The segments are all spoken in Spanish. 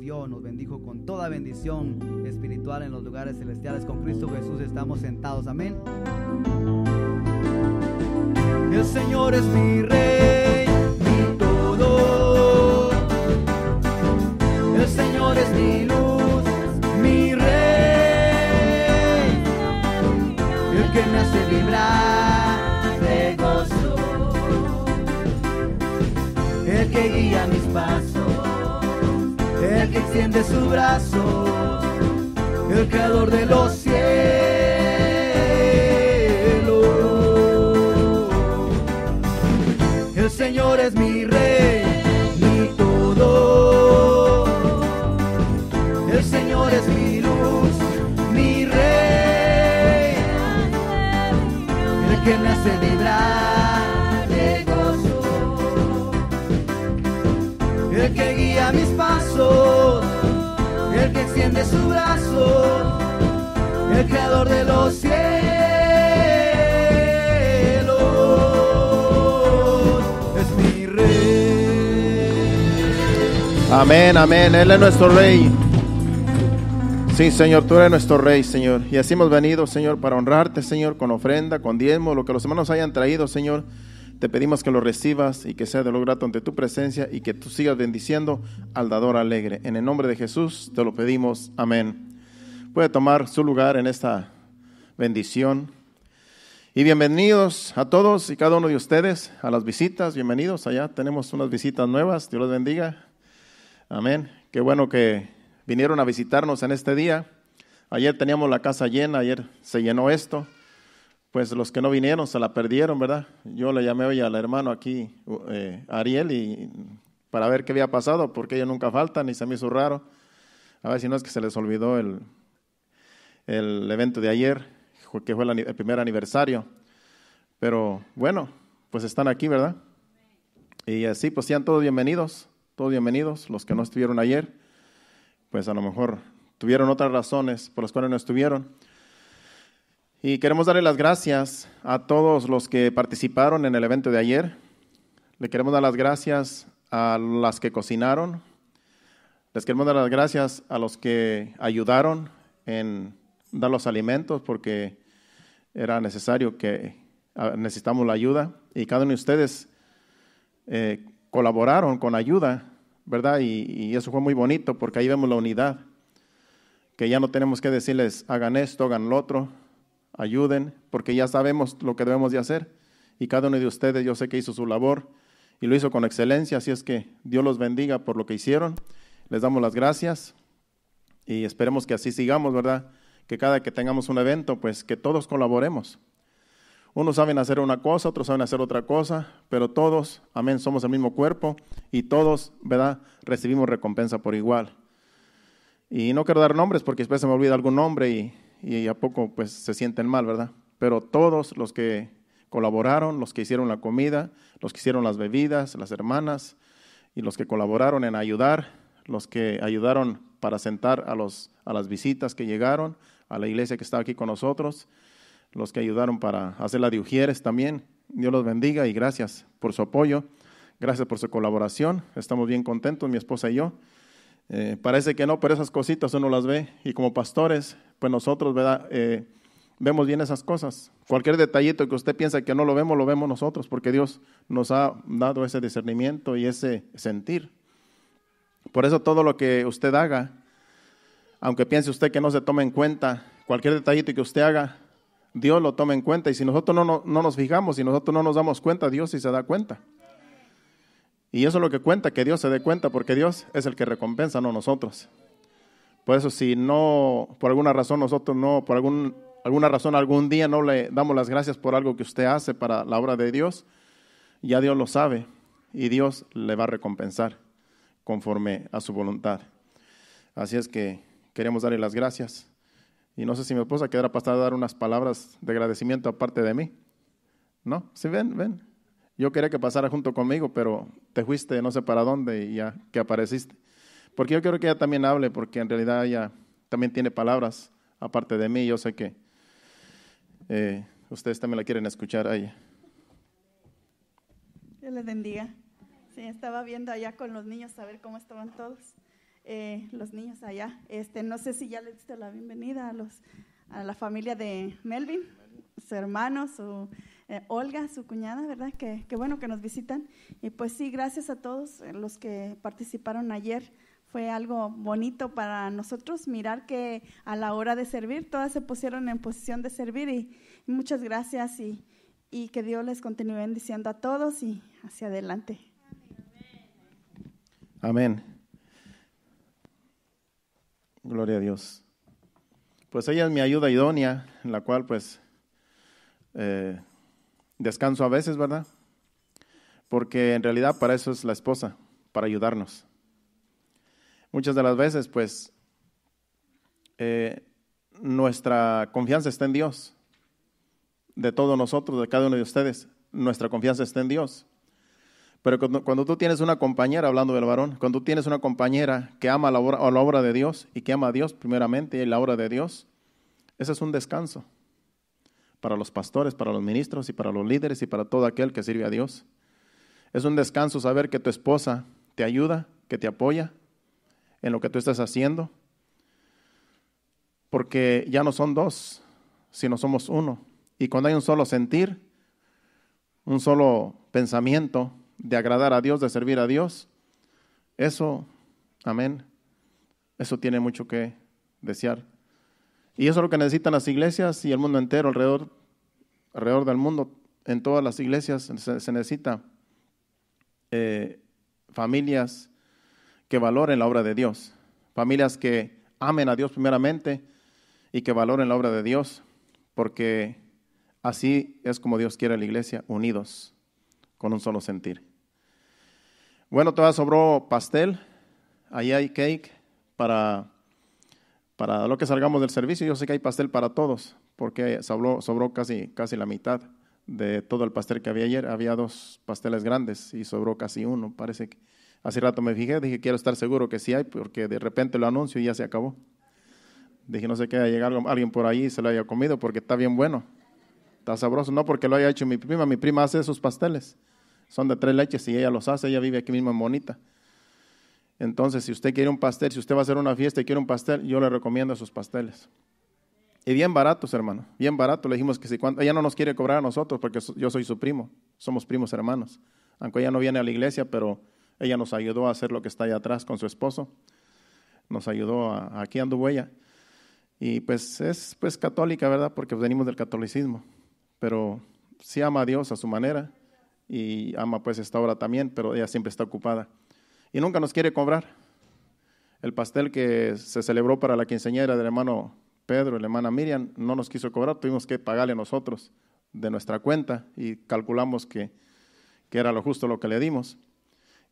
Dios nos bendijo con toda bendición espiritual en los lugares celestiales. Con Cristo Jesús estamos sentados. Amén. El Señor es mi rey. su brazo, el creador de los cielos. El Señor es mi rey, mi todo. El Señor es mi luz, mi rey, el que me hace vibrar de el que guía mis pasos el que extiende su brazo, el creador de los cielos, es mi rey. Amén, amén, Él es nuestro rey. Sí, Señor, tú eres nuestro Rey, Señor. Y así hemos venido, Señor, para honrarte, Señor, con ofrenda, con diezmo, lo que los hermanos hayan traído, Señor. Te pedimos que lo recibas y que sea de lo grato ante tu presencia y que tú sigas bendiciendo al dador alegre. En el nombre de Jesús te lo pedimos. Amén. Puede tomar su lugar en esta bendición. Y bienvenidos a todos y cada uno de ustedes a las visitas. Bienvenidos allá. Tenemos unas visitas nuevas. Dios los bendiga. Amén. Qué bueno que vinieron a visitarnos en este día. Ayer teníamos la casa llena. Ayer se llenó esto pues los que no vinieron se la perdieron, ¿verdad? Yo le llamé hoy al hermano aquí, eh, Ariel, y para ver qué había pasado, porque ella nunca faltan ni se me hizo raro. A ver si no es que se les olvidó el, el evento de ayer, que fue el, el primer aniversario. Pero bueno, pues están aquí, ¿verdad? Y así, pues sean todos bienvenidos, todos bienvenidos, los que no estuvieron ayer, pues a lo mejor tuvieron otras razones por las cuales no estuvieron y queremos darle las gracias a todos los que participaron en el evento de ayer. Le queremos dar las gracias a las que cocinaron. Les queremos dar las gracias a los que ayudaron en dar los alimentos porque era necesario que ah, necesitamos la ayuda. Y cada uno de ustedes eh, colaboraron con ayuda, ¿verdad? Y, y eso fue muy bonito porque ahí vemos la unidad, que ya no tenemos que decirles hagan esto, hagan lo otro ayuden, porque ya sabemos lo que debemos de hacer. Y cada uno de ustedes yo sé que hizo su labor y lo hizo con excelencia, así es que Dios los bendiga por lo que hicieron. Les damos las gracias y esperemos que así sigamos, ¿verdad? Que cada que tengamos un evento, pues que todos colaboremos. Unos saben hacer una cosa, otros saben hacer otra cosa, pero todos, amén, somos el mismo cuerpo y todos, ¿verdad? Recibimos recompensa por igual. Y no quiero dar nombres porque después se me olvida algún nombre y y a poco pues se sienten mal, ¿verdad? Pero todos los que colaboraron, los que hicieron la comida, los que hicieron las bebidas, las hermanas, y los que colaboraron en ayudar, los que ayudaron para sentar a, los, a las visitas que llegaron, a la iglesia que está aquí con nosotros, los que ayudaron para hacer la Ujieres también. Dios los bendiga y gracias por su apoyo, gracias por su colaboración. Estamos bien contentos, mi esposa y yo. Eh, parece que no, pero esas cositas uno las ve y como pastores pues nosotros, eh, vemos bien esas cosas. Cualquier detallito que usted piensa que no lo vemos, lo vemos nosotros, porque Dios nos ha dado ese discernimiento y ese sentir. Por eso todo lo que usted haga, aunque piense usted que no se tome en cuenta, cualquier detallito que usted haga, Dios lo toma en cuenta. Y si nosotros no, no nos fijamos, si nosotros no nos damos cuenta, Dios sí se da cuenta. Y eso es lo que cuenta, que Dios se dé cuenta, porque Dios es el que recompensa, no nosotros. Por eso si no, por alguna razón nosotros no, por algún, alguna razón algún día no le damos las gracias por algo que usted hace para la obra de Dios, ya Dios lo sabe y Dios le va a recompensar conforme a su voluntad. Así es que queremos darle las gracias. Y no sé si mi esposa quedará pasar a dar unas palabras de agradecimiento aparte de mí. ¿No? ¿Sí ven? ¿Ven? Yo quería que pasara junto conmigo, pero te fuiste no sé para dónde y ya que apareciste. Porque yo quiero que ella también hable, porque en realidad ella también tiene palabras, aparte de mí, yo sé que eh, ustedes también la quieren escuchar a ella. Dios les bendiga. Sí, estaba viendo allá con los niños a ver cómo estaban todos. Eh, los niños allá. Este, no sé si ya le diste la bienvenida a los a la familia de Melvin, su hermano, su eh, Olga, su cuñada, ¿verdad? qué bueno que nos visitan. Y pues sí, gracias a todos los que participaron ayer fue algo bonito para nosotros mirar que a la hora de servir todas se pusieron en posición de servir y, muchas gracias y, y, que Dios les continúe bendiciendo a todos y hacia adelante. Amén. Gloria a Dios. Pues ella es mi ayuda idónea, en la cual pues eh, descanso a veces, ¿verdad? Porque en realidad para eso es la esposa, para ayudarnos muchas de las veces, pues, eh, nuestra confianza está en Dios. De todos nosotros, de cada uno de ustedes, nuestra confianza está en Dios. Pero cuando, tú tienes una compañera, hablando del varón, cuando tú tienes una compañera que ama la obra, la obra de Dios y que ama a Dios primeramente y la obra de Dios, ese es un descanso para los pastores, para los ministros y para los líderes y para todo aquel que sirve a Dios. Es un descanso saber que tu esposa te ayuda, que te apoya, en lo que tú estás haciendo. Porque ya no son dos, sino somos uno. Y cuando hay un solo sentir, un solo pensamiento de agradar a Dios, de servir a Dios, eso, amén, eso tiene mucho que desear. Y eso es lo que necesitan las iglesias y el mundo entero, alrededor, alrededor del mundo, en todas las iglesias se, necesita eh, familias que valoren la obra de Dios, familias que amen a Dios primeramente y que valoren la obra de Dios, porque así es como Dios quiere a la iglesia, unidos, con un solo sentir. Bueno, todavía sobró pastel, ahí hay cake para, para lo que salgamos del servicio, yo sé que hay pastel para todos, porque sobró, sobró casi, casi la mitad de todo el pastel que había ayer, había dos pasteles grandes y sobró casi uno, parece que Hace rato me fijé, dije, quiero estar seguro que sí hay, porque de repente lo anuncio y ya se acabó. Dije, no sé qué, llegar alguien por ahí y se lo haya comido porque está bien bueno. Está sabroso. No porque lo haya hecho mi prima, mi prima hace esos pasteles. Son de tres leches y ella los hace, ella vive aquí mismo en Bonita. Entonces, si usted quiere un pastel, si usted va a hacer una fiesta y quiere un pastel, yo le recomiendo esos pasteles. Y bien baratos, hermano. Bien barato. Le dijimos que si cuando ella no nos quiere cobrar a nosotros porque yo soy su primo. Somos primos hermanos. Aunque ella no viene a la iglesia, pero ella nos ayudó a hacer lo que está allá atrás con su esposo. Nos ayudó a, aquí anduvo ella. Y pues es pues católica, ¿verdad? Porque venimos del catolicismo. Pero sí ama a Dios a su manera y ama pues esta obra también, pero ella siempre está ocupada. Y nunca nos quiere cobrar. El pastel que se celebró para la quinceañera del hermano Pedro el la hermana Miriam no nos quiso cobrar, tuvimos que pagarle nosotros de nuestra cuenta y calculamos que era lo justo lo que le dimos.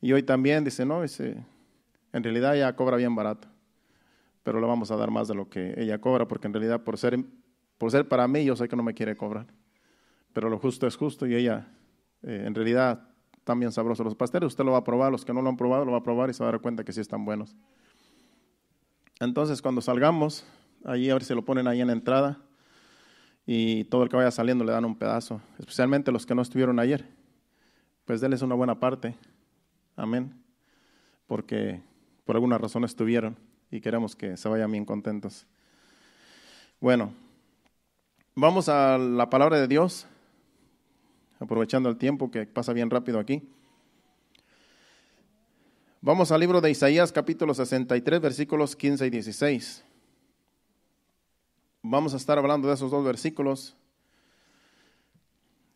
Y hoy también dice, no, dice, en realidad ella cobra bien barato, pero le vamos a dar más de lo que ella cobra, porque en realidad por ser, por ser para mí yo sé que no me quiere cobrar, pero lo justo es justo y ella eh, en realidad también sabroso los pasteles, usted lo va a probar, los que no lo han probado lo va a probar y se va a dar cuenta que sí están buenos. Entonces cuando salgamos, allí a lo ponen ahí en la entrada y todo el que vaya saliendo le dan un pedazo, especialmente los que no estuvieron ayer, pues denles una buena parte Amén. Porque por alguna razón estuvieron y queremos que se vayan bien contentos. Bueno, vamos a la palabra de Dios, aprovechando el tiempo que pasa bien rápido aquí. Vamos al libro de Isaías capítulo 63 versículos 15 y 16. Vamos a estar hablando de esos dos versículos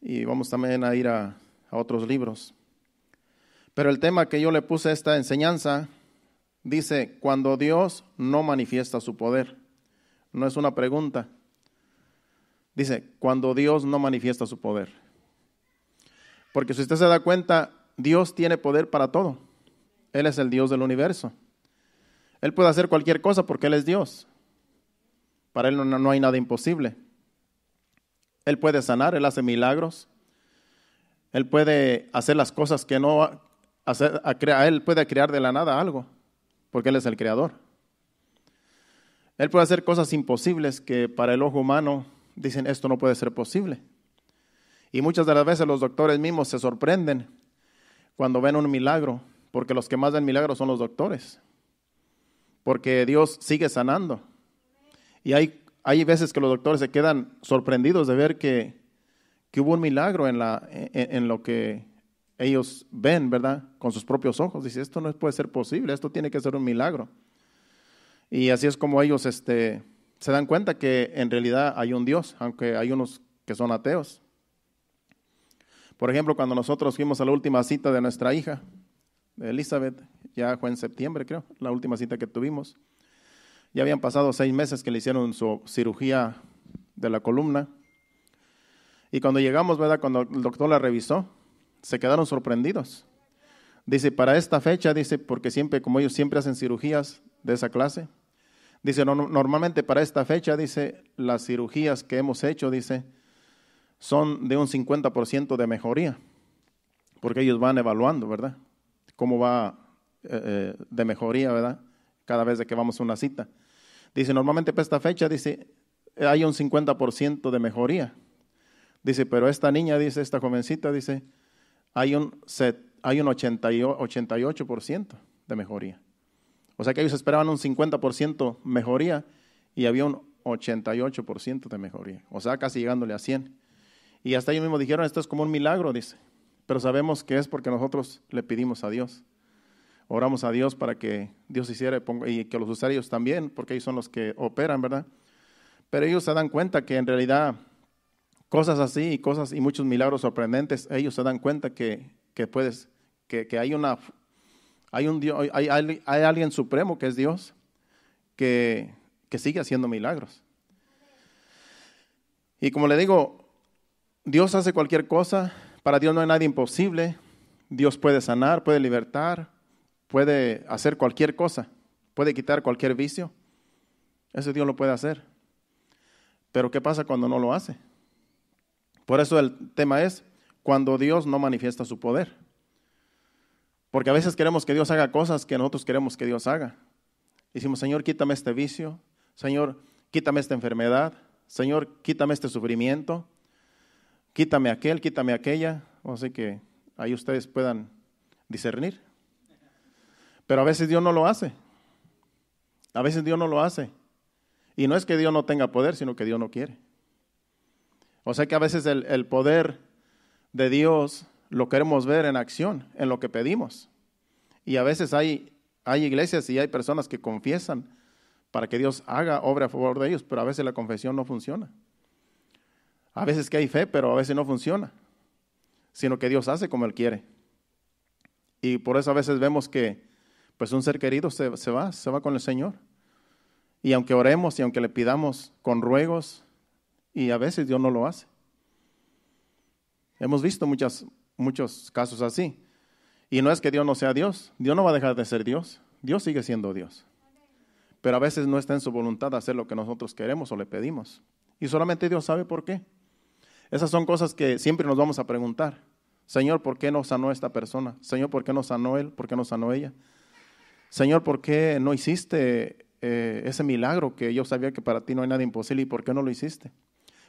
y vamos también a ir a, a otros libros. Pero el tema que yo le puse a esta enseñanza dice, cuando Dios no manifiesta su poder, no es una pregunta. Dice, cuando Dios no manifiesta su poder. Porque si usted se da cuenta, Dios tiene poder para todo. Él es el Dios del universo. Él puede hacer cualquier cosa porque Él es Dios. Para Él no, no, hay nada imposible. Él puede sanar, Él hace milagros. Él puede hacer las cosas que no, él puede crear de la nada algo, porque Él es el creador. Él puede hacer cosas imposibles que para el ojo humano dicen esto no puede ser posible. Y muchas de las veces los doctores mismos se sorprenden cuando ven un milagro, porque los que más ven milagros son los doctores, porque Dios sigue sanando. Y hay, hay veces que los doctores se quedan sorprendidos de ver que, hubo un milagro en, la, en lo que ellos ven, ¿verdad? Con sus propios ojos. Dice, esto no puede ser posible, esto tiene que ser un milagro. Y así es como ellos este, se dan cuenta que en realidad hay un Dios, aunque hay unos que son ateos. Por ejemplo, cuando nosotros fuimos a la última cita de nuestra hija, de Elizabeth, ya fue en septiembre, creo, la última cita que tuvimos. Ya habían pasado seis meses que le hicieron su cirugía de la columna. Y cuando llegamos, ¿verdad? Cuando el doctor la revisó, se quedaron sorprendidos. Dice, para esta fecha, dice, porque siempre, como ellos siempre hacen cirugías de esa clase, dice, normalmente para esta fecha, dice, las cirugías que hemos hecho, dice, son de un 50% de mejoría, porque ellos van evaluando, ¿verdad? Cómo va eh, eh, de mejoría, ¿verdad? Cada vez que vamos a una cita. Dice, normalmente para esta fecha, dice, hay un 50% de mejoría. Dice, pero esta niña, dice, esta jovencita, dice, hay un, set, hay un 88% de mejoría. O sea que ellos esperaban un 50% mejoría y había un 88% de mejoría. O sea, casi llegándole a 100. Y hasta ellos mismos dijeron, esto es como un milagro, dice. Pero sabemos que es porque nosotros le pedimos a Dios. Oramos a Dios para que Dios hiciera y que los usuarios también, porque ellos son los que operan, ¿verdad? Pero ellos se dan cuenta que en realidad cosas así y cosas y muchos milagros sorprendentes, ellos se dan cuenta que, puedes, que, hay una, hay un hay, alguien supremo que es Dios, que, sigue haciendo milagros. Y como le digo, Dios hace cualquier cosa, para Dios no hay nadie imposible, Dios puede sanar, puede libertar, puede hacer cualquier cosa, puede quitar cualquier vicio, Ese Dios lo puede hacer. Pero ¿qué pasa cuando no lo hace? Por eso el tema es cuando Dios no manifiesta su poder. Porque a veces queremos que Dios haga cosas que nosotros queremos que Dios haga. Decimos, Señor, quítame este vicio. Señor, quítame esta enfermedad. Señor, quítame este sufrimiento. Quítame aquel, quítame aquella. Así que ahí ustedes puedan discernir. Pero a veces Dios no lo hace. A veces Dios no lo hace. Y no es que Dios no tenga poder, sino que Dios no quiere. O sea que a veces el, poder de Dios lo queremos ver en acción, en lo que pedimos. Y a veces hay, hay iglesias y hay personas que confiesan para que Dios haga obra a favor de ellos, pero a veces la confesión no funciona. A veces que hay fe, pero a veces no funciona, sino que Dios hace como Él quiere. Y por eso a veces vemos que pues un ser querido se, se va, se va con el Señor. Y aunque oremos y aunque le pidamos con ruegos, y a veces Dios no lo hace. Hemos visto muchas, muchos casos así. Y no es que Dios no sea Dios. Dios no va a dejar de ser Dios. Dios sigue siendo Dios. Pero a veces no está en su voluntad hacer lo que nosotros queremos o le pedimos. Y solamente Dios sabe por qué. Esas son cosas que siempre nos vamos a preguntar. Señor, ¿por qué no sanó esta persona? Señor, ¿por qué no sanó él? ¿Por qué no sanó ella? Señor, ¿por qué no hiciste eh, ese milagro que yo sabía que para ti no hay nada imposible y por qué no lo hiciste?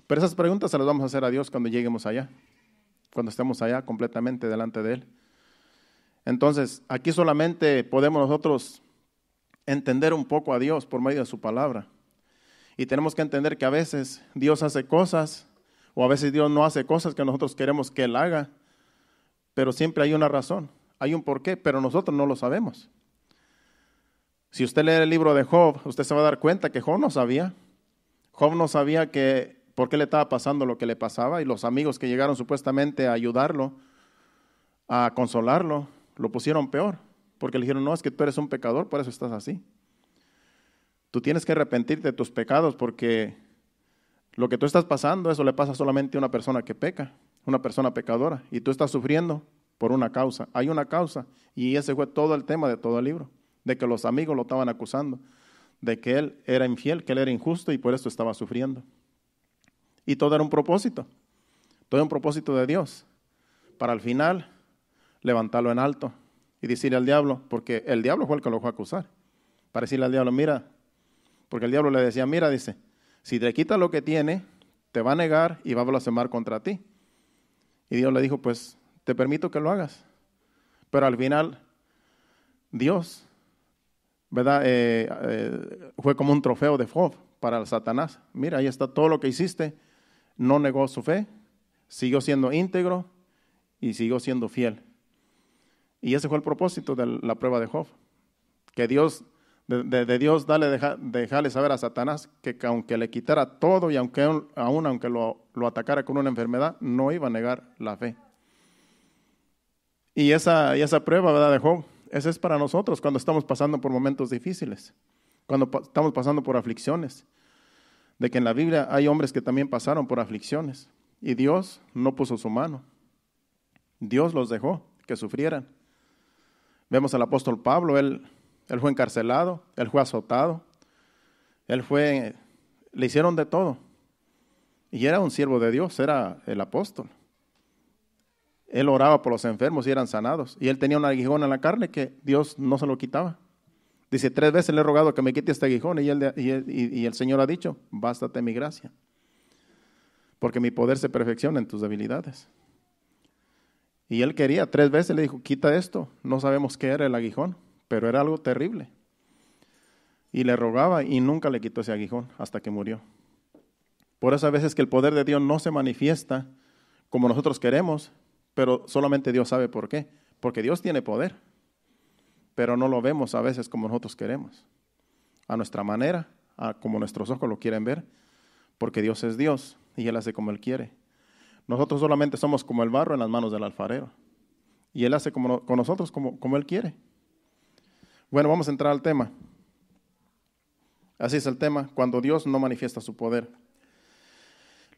Pero esas preguntas se las vamos a hacer a Dios cuando lleguemos allá, cuando estemos allá completamente delante de Él. Entonces, aquí solamente podemos nosotros entender un poco a Dios por medio de su palabra. Y tenemos que entender que a veces Dios hace cosas o a veces Dios no hace cosas que nosotros queremos que Él haga, pero siempre hay una razón, hay un porqué, pero nosotros no lo sabemos. Si usted lee el libro de Job, usted se va a dar cuenta que Job no sabía. Job no sabía que por qué le estaba pasando lo que le pasaba y los amigos que llegaron supuestamente a ayudarlo, a consolarlo, lo pusieron peor, porque le dijeron, no, es que tú eres un pecador, por eso estás así. Tú tienes que arrepentirte de tus pecados porque lo que tú estás pasando, eso le pasa solamente a una persona que peca, una persona pecadora, y tú estás sufriendo por una causa. Hay una causa, y ese fue todo el tema de todo el libro, de que los amigos lo estaban acusando, de que él era infiel, que él era injusto y por eso estaba sufriendo. Y todo era un propósito. Todo era un propósito de Dios. Para al final levantarlo en alto y decirle al diablo, porque el diablo fue el que lo fue a acusar. Para decirle al diablo, mira, porque el diablo le decía, mira, dice, si te quita lo que tiene, te va a negar y va a blasfemar contra ti. Y Dios le dijo, pues te permito que lo hagas. Pero al final, Dios, ¿verdad? Eh, eh, fue como un trofeo de fob para el Satanás. Mira, ahí está todo lo que hiciste no negó su fe, siguió siendo íntegro y siguió siendo fiel. Y ese fue el propósito de la prueba de Job. Que Dios, de, Dios, dale, saber a Satanás que aunque le quitara todo y aunque aún aunque lo, atacara con una enfermedad, no iba a negar la fe. Y esa, y esa prueba, de Job? Esa es para nosotros cuando estamos pasando por momentos difíciles, cuando estamos pasando por aflicciones, de que en la Biblia hay hombres que también pasaron por aflicciones y Dios no puso su mano. Dios los dejó que sufrieran. Vemos al apóstol Pablo, él, fue encarcelado, él fue azotado, él fue, le hicieron de todo. Y era un siervo de Dios, era el apóstol. Él oraba por los enfermos y eran sanados. Y él tenía un aguijón en la carne que Dios no se lo quitaba. Dice, tres veces le he rogado que me quite este aguijón y el, Señor ha dicho, bástate mi gracia, porque mi poder se perfecciona en tus debilidades. Y él quería, tres veces le dijo, quita esto, no sabemos qué era el aguijón, pero era algo terrible. Y le rogaba y nunca le quitó ese aguijón hasta que murió. Por eso a veces que el poder de Dios no se manifiesta como nosotros queremos, pero solamente Dios sabe por qué, porque Dios tiene poder pero no lo vemos a veces como nosotros queremos, a nuestra manera, a como nuestros ojos lo quieren ver, porque Dios es Dios y Él hace como Él quiere. Nosotros solamente somos como el barro en las manos del alfarero y Él hace como, con nosotros como, como Él quiere. Bueno, vamos a entrar al tema. Así es el tema, cuando Dios no manifiesta su poder.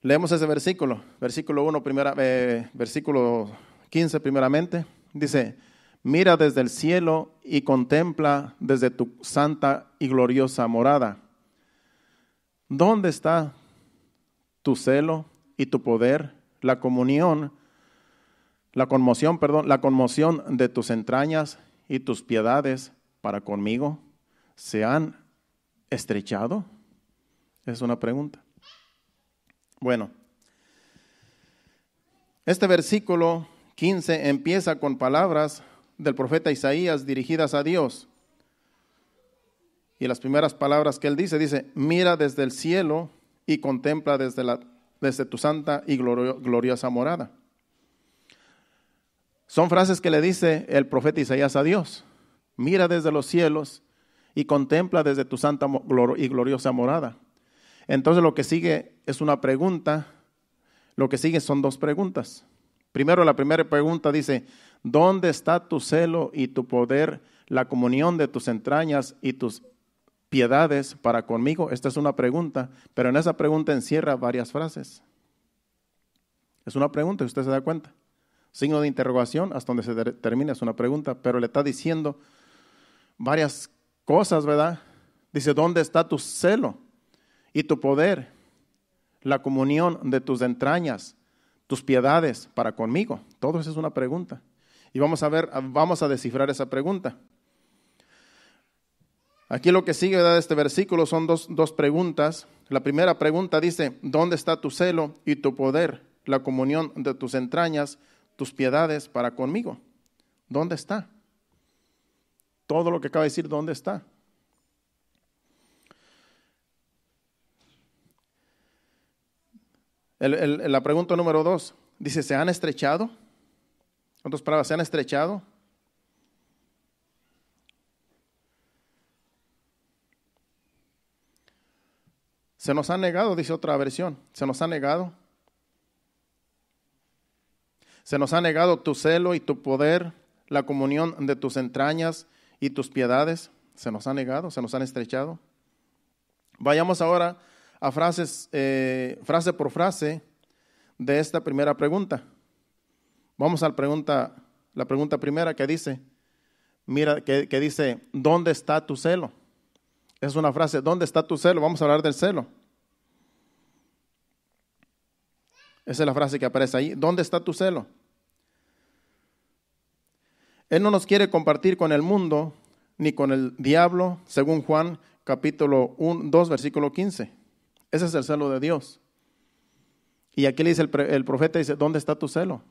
Leemos ese versículo, versículo 1, primera, eh, versículo 15 primeramente. Dice, mira desde el cielo y contempla desde tu santa y gloriosa morada. ¿Dónde está tu celo y tu poder, la comunión, la conmoción, perdón, la conmoción de tus entrañas y tus piedades para conmigo? ¿Se han estrechado? Es una pregunta. Bueno, este versículo 15 empieza con palabras del profeta Isaías dirigidas a Dios. Y las primeras palabras que él dice, dice, mira desde el cielo y contempla desde, la, desde tu santa y gloriosa morada. Son frases que le dice el profeta Isaías a Dios. Mira desde los cielos y contempla desde tu santa y gloriosa morada. Entonces lo que sigue es una pregunta. Lo que sigue son dos preguntas. Primero la primera pregunta dice, ¿Dónde está tu celo y tu poder, la comunión de tus entrañas y tus piedades para conmigo? Esta es una pregunta, pero en esa pregunta encierra varias frases. Es una pregunta y usted se da cuenta. Signo de interrogación hasta donde se termina es una pregunta, pero le está diciendo varias cosas, ¿verdad? Dice, ¿dónde está tu celo y tu poder? La comunión de tus entrañas, tus piedades para conmigo. Todo eso es una pregunta. Y vamos a ver, vamos a descifrar esa pregunta. Aquí lo que sigue de este versículo son dos, preguntas. La primera pregunta dice, ¿dónde está tu celo y tu poder, la comunión de tus entrañas, tus piedades para conmigo? ¿Dónde está? Todo lo que acaba de decir, ¿dónde está? la pregunta número dos dice, ¿se han estrechado? ¿Cuántas palabras se han estrechado? Se nos ha negado, dice otra versión, se nos ha negado. Se nos ha negado tu celo y tu poder, la comunión de tus entrañas y tus piedades. Se nos ha negado, se nos han estrechado. Vayamos ahora a frases, eh, frase por frase de esta primera pregunta. Vamos a la pregunta, la pregunta primera que dice, mira, que, dice, ¿dónde está tu celo? Es una frase, ¿dónde está tu celo? Vamos a hablar del celo. Esa es la frase que aparece ahí. ¿Dónde está tu celo? Él no nos quiere compartir con el mundo ni con el diablo, según Juan capítulo 1, 2, versículo 15. Ese es el celo de Dios. Y aquí le dice el, el profeta, dice, ¿dónde está tu celo?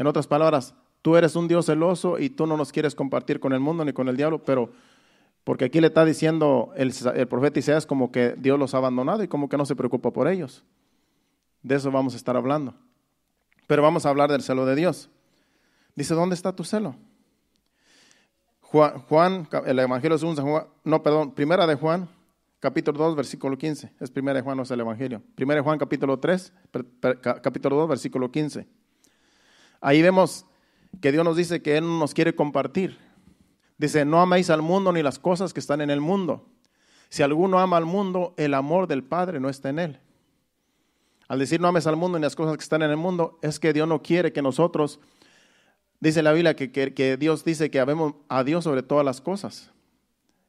En otras palabras, tú eres un Dios celoso y tú no nos quieres compartir con el mundo ni con el diablo, pero porque aquí le está diciendo el, profeta Isaías como que Dios los ha abandonado y como que no se preocupa por ellos. De eso vamos a estar hablando. Pero vamos a hablar del celo de Dios. Dice, ¿dónde está tu celo? Juan, el Evangelio es Juan, no, perdón, primera de Juan, capítulo 2, versículo 15. Es primera de Juan, no es el Evangelio. Primera de Juan, capítulo 3, capítulo 2, versículo 15. Ahí vemos que Dios nos dice que Él nos quiere compartir. Dice, no améis al mundo ni las cosas que están en el mundo. Si alguno ama al mundo, el amor del Padre no está en él. Al decir no ames al mundo ni las cosas que están en el mundo, es que Dios no quiere que nosotros, dice la Biblia, que, Dios dice que amemos a Dios sobre todas las cosas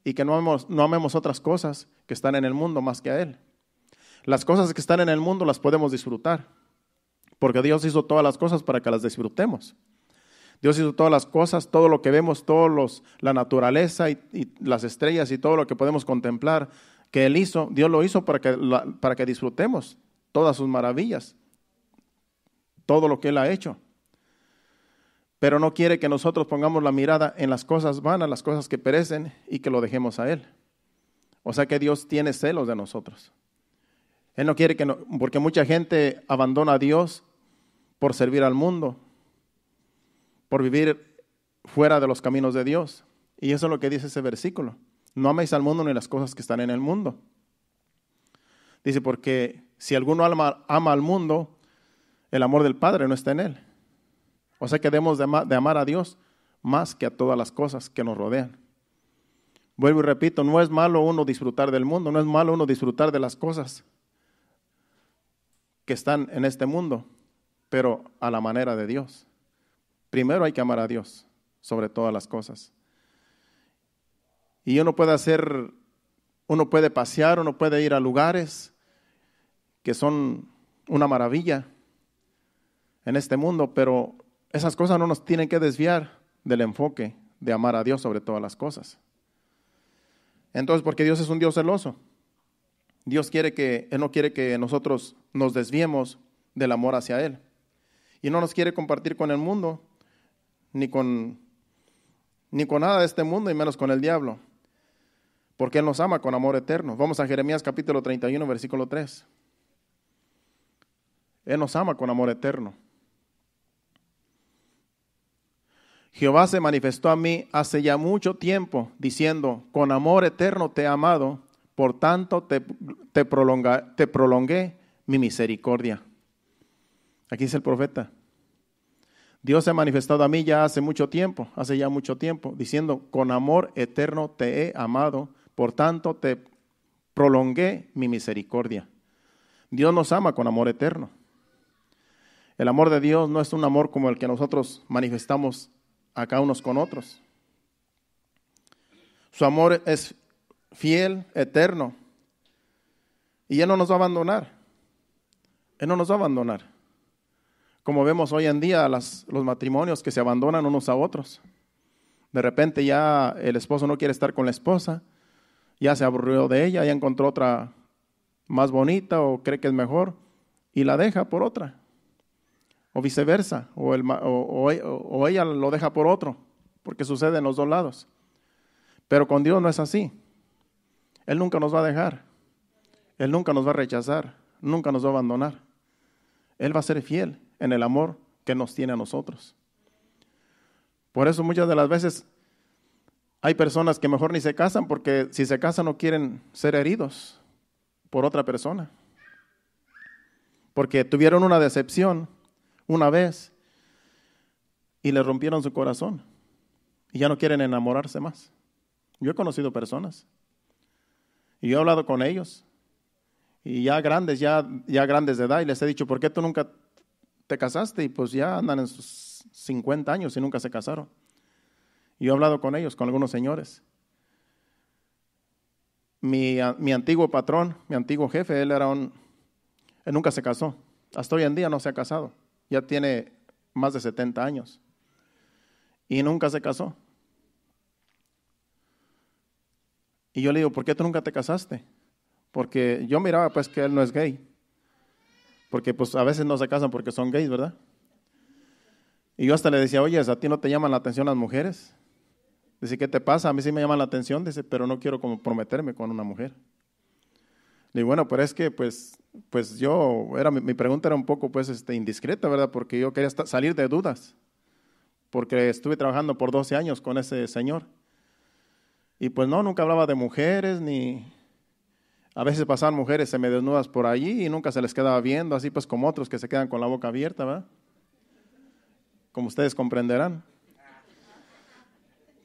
y que no amemos otras cosas que están en el mundo más que a Él. Las cosas que están en el mundo las podemos disfrutar, porque Dios hizo todas las cosas para que las disfrutemos. Dios hizo todas las cosas, todo lo que vemos, todos los, la naturaleza y, las estrellas y todo lo que podemos contemplar que Él hizo, Dios lo hizo para que, para que disfrutemos todas sus maravillas, todo lo que Él ha hecho. Pero no quiere que nosotros pongamos la mirada en las cosas vanas, las cosas que perecen y que lo dejemos a Él. O sea que Dios tiene celos de nosotros. Él no quiere que, no, porque mucha gente abandona a Dios por servir al mundo, por vivir fuera de los caminos de Dios. Y eso es lo que dice ese versículo. No améis al mundo ni las cosas que están en el mundo. Dice, porque si alguno ama, al mundo, el amor del Padre no está en él. O sea que debemos de de amar a Dios más que a todas las cosas que nos rodean. Vuelvo y repito, no es malo uno disfrutar del mundo, no es malo uno disfrutar de las cosas que están en este mundo, pero a la manera de Dios. Primero hay que amar a Dios sobre todas las cosas. Y uno puede hacer, uno puede pasear, uno puede ir a lugares que son una maravilla en este mundo, pero esas cosas no nos tienen que desviar del enfoque de amar a Dios sobre todas las cosas. Entonces, porque Dios es un Dios celoso. Dios quiere que, Él no quiere que nosotros nos desviemos del amor hacia Él y no nos quiere compartir con el mundo, ni con, ni con nada de este mundo, y menos con el diablo, porque Él nos ama con amor eterno. Vamos a Jeremías capítulo 31, versículo 3. Él nos ama con amor eterno. Jehová se manifestó a mí hace ya mucho tiempo, diciendo, con amor eterno te he amado, por tanto te, prolonga, te prolongué mi misericordia. Aquí dice el profeta. Dios se ha manifestado a mí ya hace mucho tiempo, hace ya mucho tiempo, diciendo, con amor eterno te he amado, por tanto te prolongué mi misericordia. Dios nos ama con amor eterno. El amor de Dios no es un amor como el que nosotros manifestamos acá unos con otros. Su amor es fiel, eterno. Y Él no nos va a abandonar. Él no nos va a abandonar. Como vemos hoy en día, los matrimonios que se abandonan unos a otros. De repente ya el esposo no quiere estar con la esposa, ya se aburrió de ella, ya encontró otra más bonita o cree que es mejor y la deja por otra. O viceversa, o ella lo deja por otro, porque sucede en los dos lados. Pero con Dios no es así. Él nunca nos va a dejar. Él nunca nos va a rechazar. Nunca nos va a abandonar. Él va a ser fiel en el amor que nos tiene a nosotros. Por eso muchas de las veces hay personas que mejor ni se casan porque si se casan no quieren ser heridos por otra persona. Porque tuvieron una decepción una vez y le rompieron su corazón y ya no quieren enamorarse más. Yo he conocido personas y yo he hablado con ellos y ya grandes, ya, ya grandes de edad y les he dicho, ¿por qué tú nunca te casaste y pues ya andan en sus 50 años y nunca se casaron. Yo he hablado con ellos, con algunos señores. Mi, antiguo patrón, mi antiguo jefe, él era un, él nunca se casó. Hasta hoy en día no se ha casado. Ya tiene más de 70 años. Y nunca se casó. Y yo le digo, ¿por qué tú nunca te casaste? Porque yo miraba pues que él no es gay. Porque pues a veces no se casan porque son gays, ¿verdad? Y yo hasta le decía, oye, ¿a ti no te llaman la atención las mujeres? Dice, ¿qué te pasa? A mí sí me llaman la atención, dice, pero no quiero comprometerme con una mujer. Y bueno, pero es que pues, pues yo, era, mi pregunta era un poco pues este, indiscreta, ¿verdad? Porque yo quería salir de dudas, porque estuve trabajando por 12 años con ese señor. Y pues no, nunca hablaba de mujeres, ni, a veces pasan mujeres se me desnudas por allí y nunca se les quedaba viendo, así pues como otros que se quedan con la boca abierta, ¿va? Como ustedes comprenderán.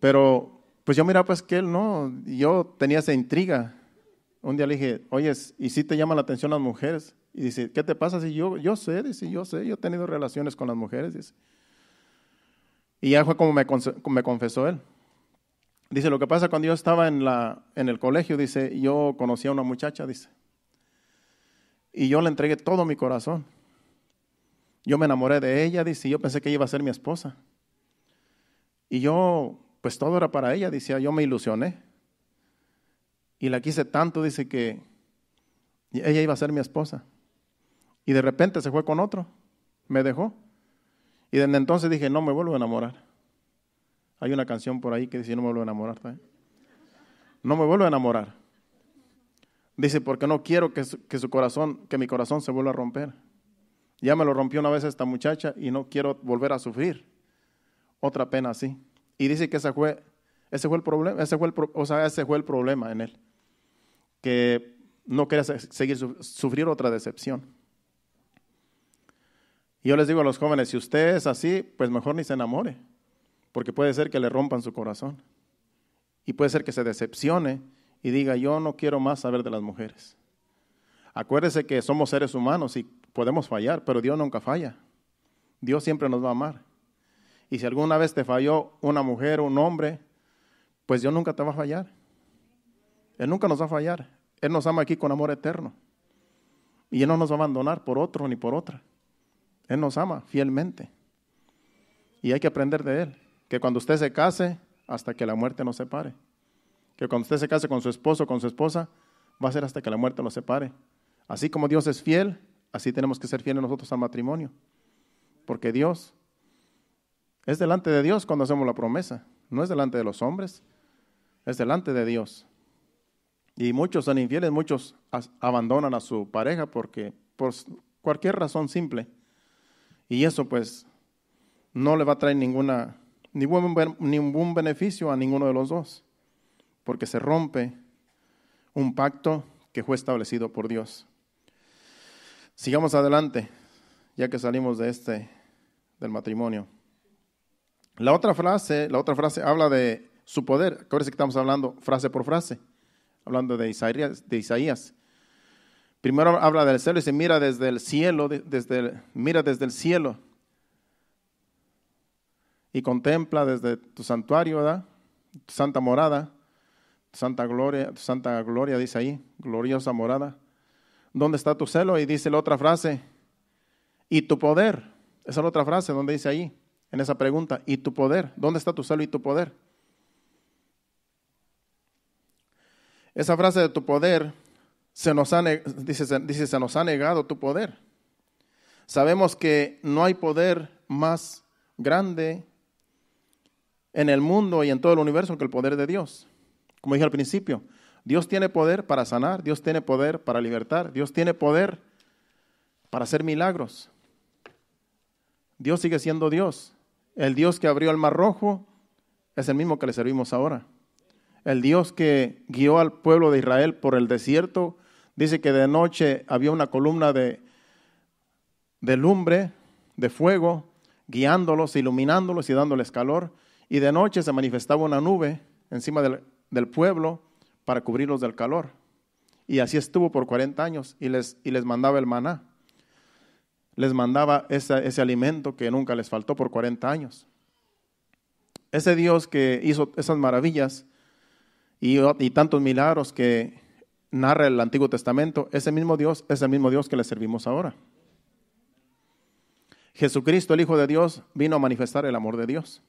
Pero pues yo mira pues que él no, yo tenía esa intriga. Un día le dije, oye, ¿y si te llaman la atención las mujeres? Y dice, ¿qué te pasa? Si yo, yo sé, dice, yo sé, yo he tenido relaciones con las mujeres, Y ya fue como me confesó él. Dice, lo que pasa cuando yo estaba en, la, en el colegio, dice, yo conocí a una muchacha, dice. Y yo le entregué todo mi corazón. Yo me enamoré de ella, dice, y yo pensé que ella iba a ser mi esposa. Y yo, pues todo era para ella, dice, yo me ilusioné. Y la quise tanto, dice, que ella iba a ser mi esposa. Y de repente se fue con otro, me dejó. Y desde entonces dije, no me vuelvo a enamorar. Hay una canción por ahí que dice, no me vuelvo a enamorar. No me vuelvo a enamorar. Dice, porque no quiero que su, corazón, que mi corazón se vuelva a romper. Ya me lo rompió una vez esta muchacha y no quiero volver a sufrir otra pena así. Y dice que ese fue, el problema, ese fue o sea, ese fue el problema en él. Que no quería seguir sufrir otra decepción. Y yo les digo a los jóvenes, si usted es así, pues mejor ni se enamore porque puede ser que le rompan su corazón y puede ser que se decepcione y diga, yo no quiero más saber de las mujeres. Acuérdese que somos seres humanos y podemos fallar, pero Dios nunca falla. Dios siempre nos va a amar. Y si alguna vez te falló una mujer o un hombre, pues Dios nunca te va a fallar. Él nunca nos va a fallar. Él nos ama aquí con amor eterno. Y Él no nos va a abandonar por otro ni por otra. Él nos ama fielmente. Y hay que aprender de Él que cuando usted se case, hasta que la muerte nos separe. Que cuando usted se case con su esposo o con su esposa, va a ser hasta que la muerte nos separe. Así como Dios es fiel, así tenemos que ser fieles nosotros al matrimonio. Porque Dios es delante de Dios cuando hacemos la promesa, no es delante de los hombres, es delante de Dios. Y muchos son infieles, muchos abandonan a su pareja porque por cualquier razón simple. Y eso pues no le va a traer ninguna ningún, beneficio a ninguno de los dos, porque se rompe un pacto que fue establecido por Dios. Sigamos adelante, ya que salimos de este del matrimonio. La otra frase, la otra frase habla de su poder. Ahora que estamos hablando frase por frase, hablando de Isaías, Primero habla del cielo y dice, mira desde el cielo, desde mira desde el cielo y contempla desde tu santuario, ¿verdad? Tu santa morada, tu santa gloria, santa gloria dice ahí, gloriosa morada. ¿Dónde está tu celo? Y dice la otra frase, y tu poder. Esa es la otra frase donde dice ahí, en esa pregunta, y tu poder. ¿Dónde está tu celo y tu poder? Esa frase de tu poder se nos dice, se nos ha negado tu poder. Sabemos que no hay poder más grande en el mundo y en todo el universo que el poder de Dios. Como dije al principio, Dios tiene poder para sanar, Dios tiene poder para libertar, Dios tiene poder para hacer milagros. Dios sigue siendo Dios. El Dios que abrió el mar rojo es el mismo que le servimos ahora. El Dios que guió al pueblo de Israel por el desierto, dice que de noche había una columna de, de lumbre, de fuego, guiándolos, iluminándolos y dándoles calor y de noche se manifestaba una nube encima del, pueblo para cubrirlos del calor. Y así estuvo por 40 años y les, y les mandaba el maná. Les mandaba ese, alimento que nunca les faltó por 40 años. Ese Dios que hizo esas maravillas y, y tantos milagros que narra el Antiguo Testamento, ese mismo Dios es el mismo Dios que le servimos ahora. Jesucristo, el Hijo de Dios, vino a manifestar el amor de Dios.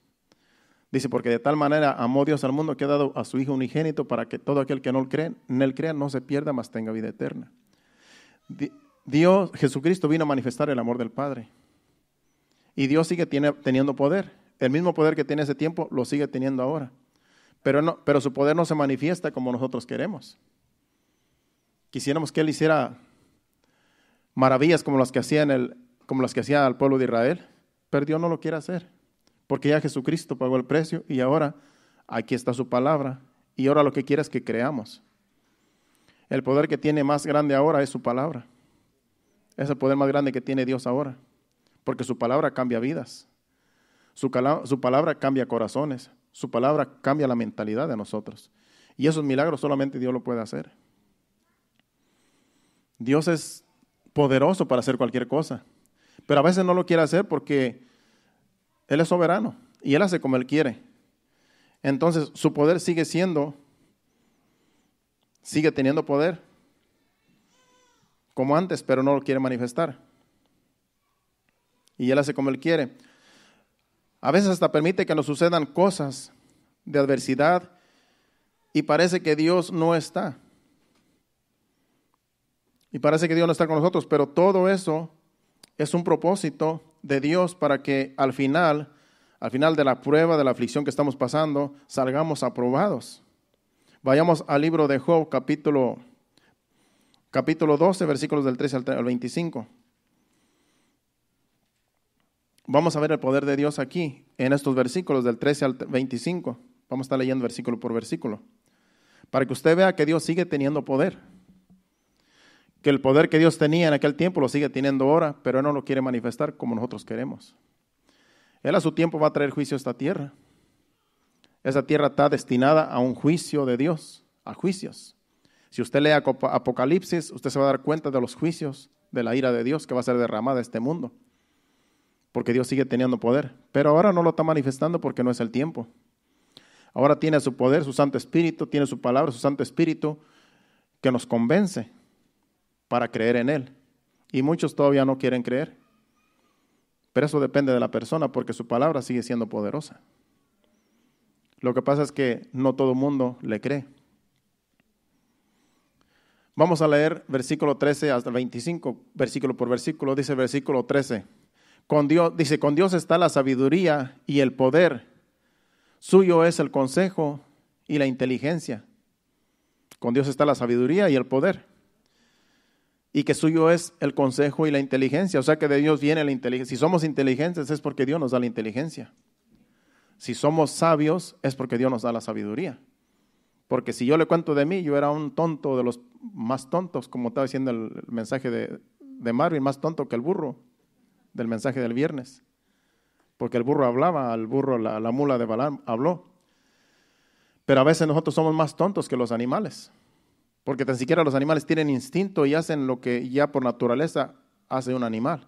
Dice, porque de tal manera amó Dios al mundo que ha dado a su Hijo unigénito para que todo aquel que no cree, en él crea no se pierda, mas tenga vida eterna. Dios, Jesucristo vino a manifestar el amor del Padre. Y Dios sigue teniendo poder. El mismo poder que tiene ese tiempo lo sigue teniendo ahora. Pero, pero su poder no se manifiesta como nosotros queremos. Quisiéramos que Él hiciera maravillas como las que hacía, el, como las que hacía al pueblo de Israel, pero Dios no lo quiere hacer porque ya Jesucristo pagó el precio y ahora aquí está su palabra y ahora lo que quiere es que creamos. El poder que tiene más grande ahora es su palabra. Es el poder más grande que tiene Dios ahora, porque su palabra cambia vidas, su, palabra cambia corazones, su palabra cambia la mentalidad de nosotros. Y esos milagros solamente Dios lo puede hacer. Dios es poderoso para hacer cualquier cosa, pero a veces no lo quiere hacer porque él es soberano y Él hace como Él quiere. Entonces su poder sigue siendo, sigue teniendo poder como antes, pero no lo quiere manifestar. Y Él hace como Él quiere. A veces hasta permite que nos sucedan cosas de adversidad y parece que Dios no está. Y parece que Dios no está con nosotros, pero todo eso es un propósito de Dios para que al final, al final de la prueba, de la aflicción que estamos pasando, salgamos aprobados. Vayamos al libro de Job, capítulo, capítulo 12, versículos del 13 al 25. Vamos a ver el poder de Dios aquí, en estos versículos del 13 al 25. Vamos a estar leyendo versículo por versículo, para que usted vea que Dios sigue teniendo poder que el poder que Dios tenía en aquel tiempo lo sigue teniendo ahora, pero Él no lo quiere manifestar como nosotros queremos. Él a su tiempo va a traer juicio a esta tierra. Esa tierra está destinada a un juicio de Dios, a juicios. Si usted lee Apocalipsis, usted se va a dar cuenta de los juicios, de la ira de Dios que va a ser derramada a este mundo. Porque Dios sigue teniendo poder. Pero ahora no lo está manifestando porque no es el tiempo. Ahora tiene su poder, su Santo Espíritu, tiene su palabra, su Santo Espíritu, que nos convence para creer en Él. Y muchos todavía no quieren creer. Pero eso depende de la persona porque su palabra sigue siendo poderosa. Lo que pasa es que no todo el mundo le cree. Vamos a leer versículo 13 hasta 25, versículo por versículo. Dice versículo 13. Con Dios, dice, con Dios está la sabiduría y el poder. Suyo es el consejo y la inteligencia. Con Dios está la sabiduría y el poder y que suyo es el consejo y la inteligencia. O sea que de Dios viene la inteligencia. Si somos inteligentes es porque Dios nos da la inteligencia. Si somos sabios es porque Dios nos da la sabiduría. Porque si yo le cuento de mí, yo era un tonto de los más tontos, como estaba diciendo el mensaje de, de Marvin, más tonto que el burro del mensaje del viernes. Porque el burro hablaba, al burro la, mula de Balán habló. Pero a veces nosotros somos más tontos que los animales. Porque tan siquiera los animales tienen instinto y hacen lo que ya por naturaleza hace un animal.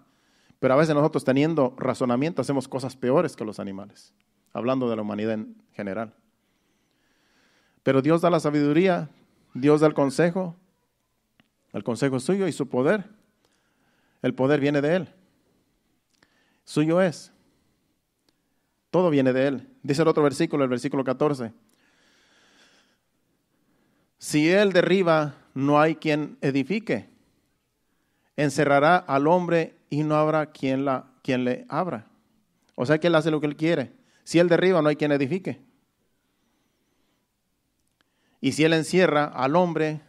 Pero a veces nosotros teniendo razonamiento hacemos cosas peores que los animales, hablando de la humanidad en general. Pero Dios da la sabiduría, Dios da el consejo, el consejo es suyo y su poder. El poder viene de Él. Suyo es. Todo viene de Él. Dice el otro versículo, el versículo 14. Si él derriba, no hay quien edifique. Encerrará al hombre y no habrá quien, la, quien le abra. O sea que él hace lo que él quiere. Si él derriba, no hay quien edifique. Y si él encierra al hombre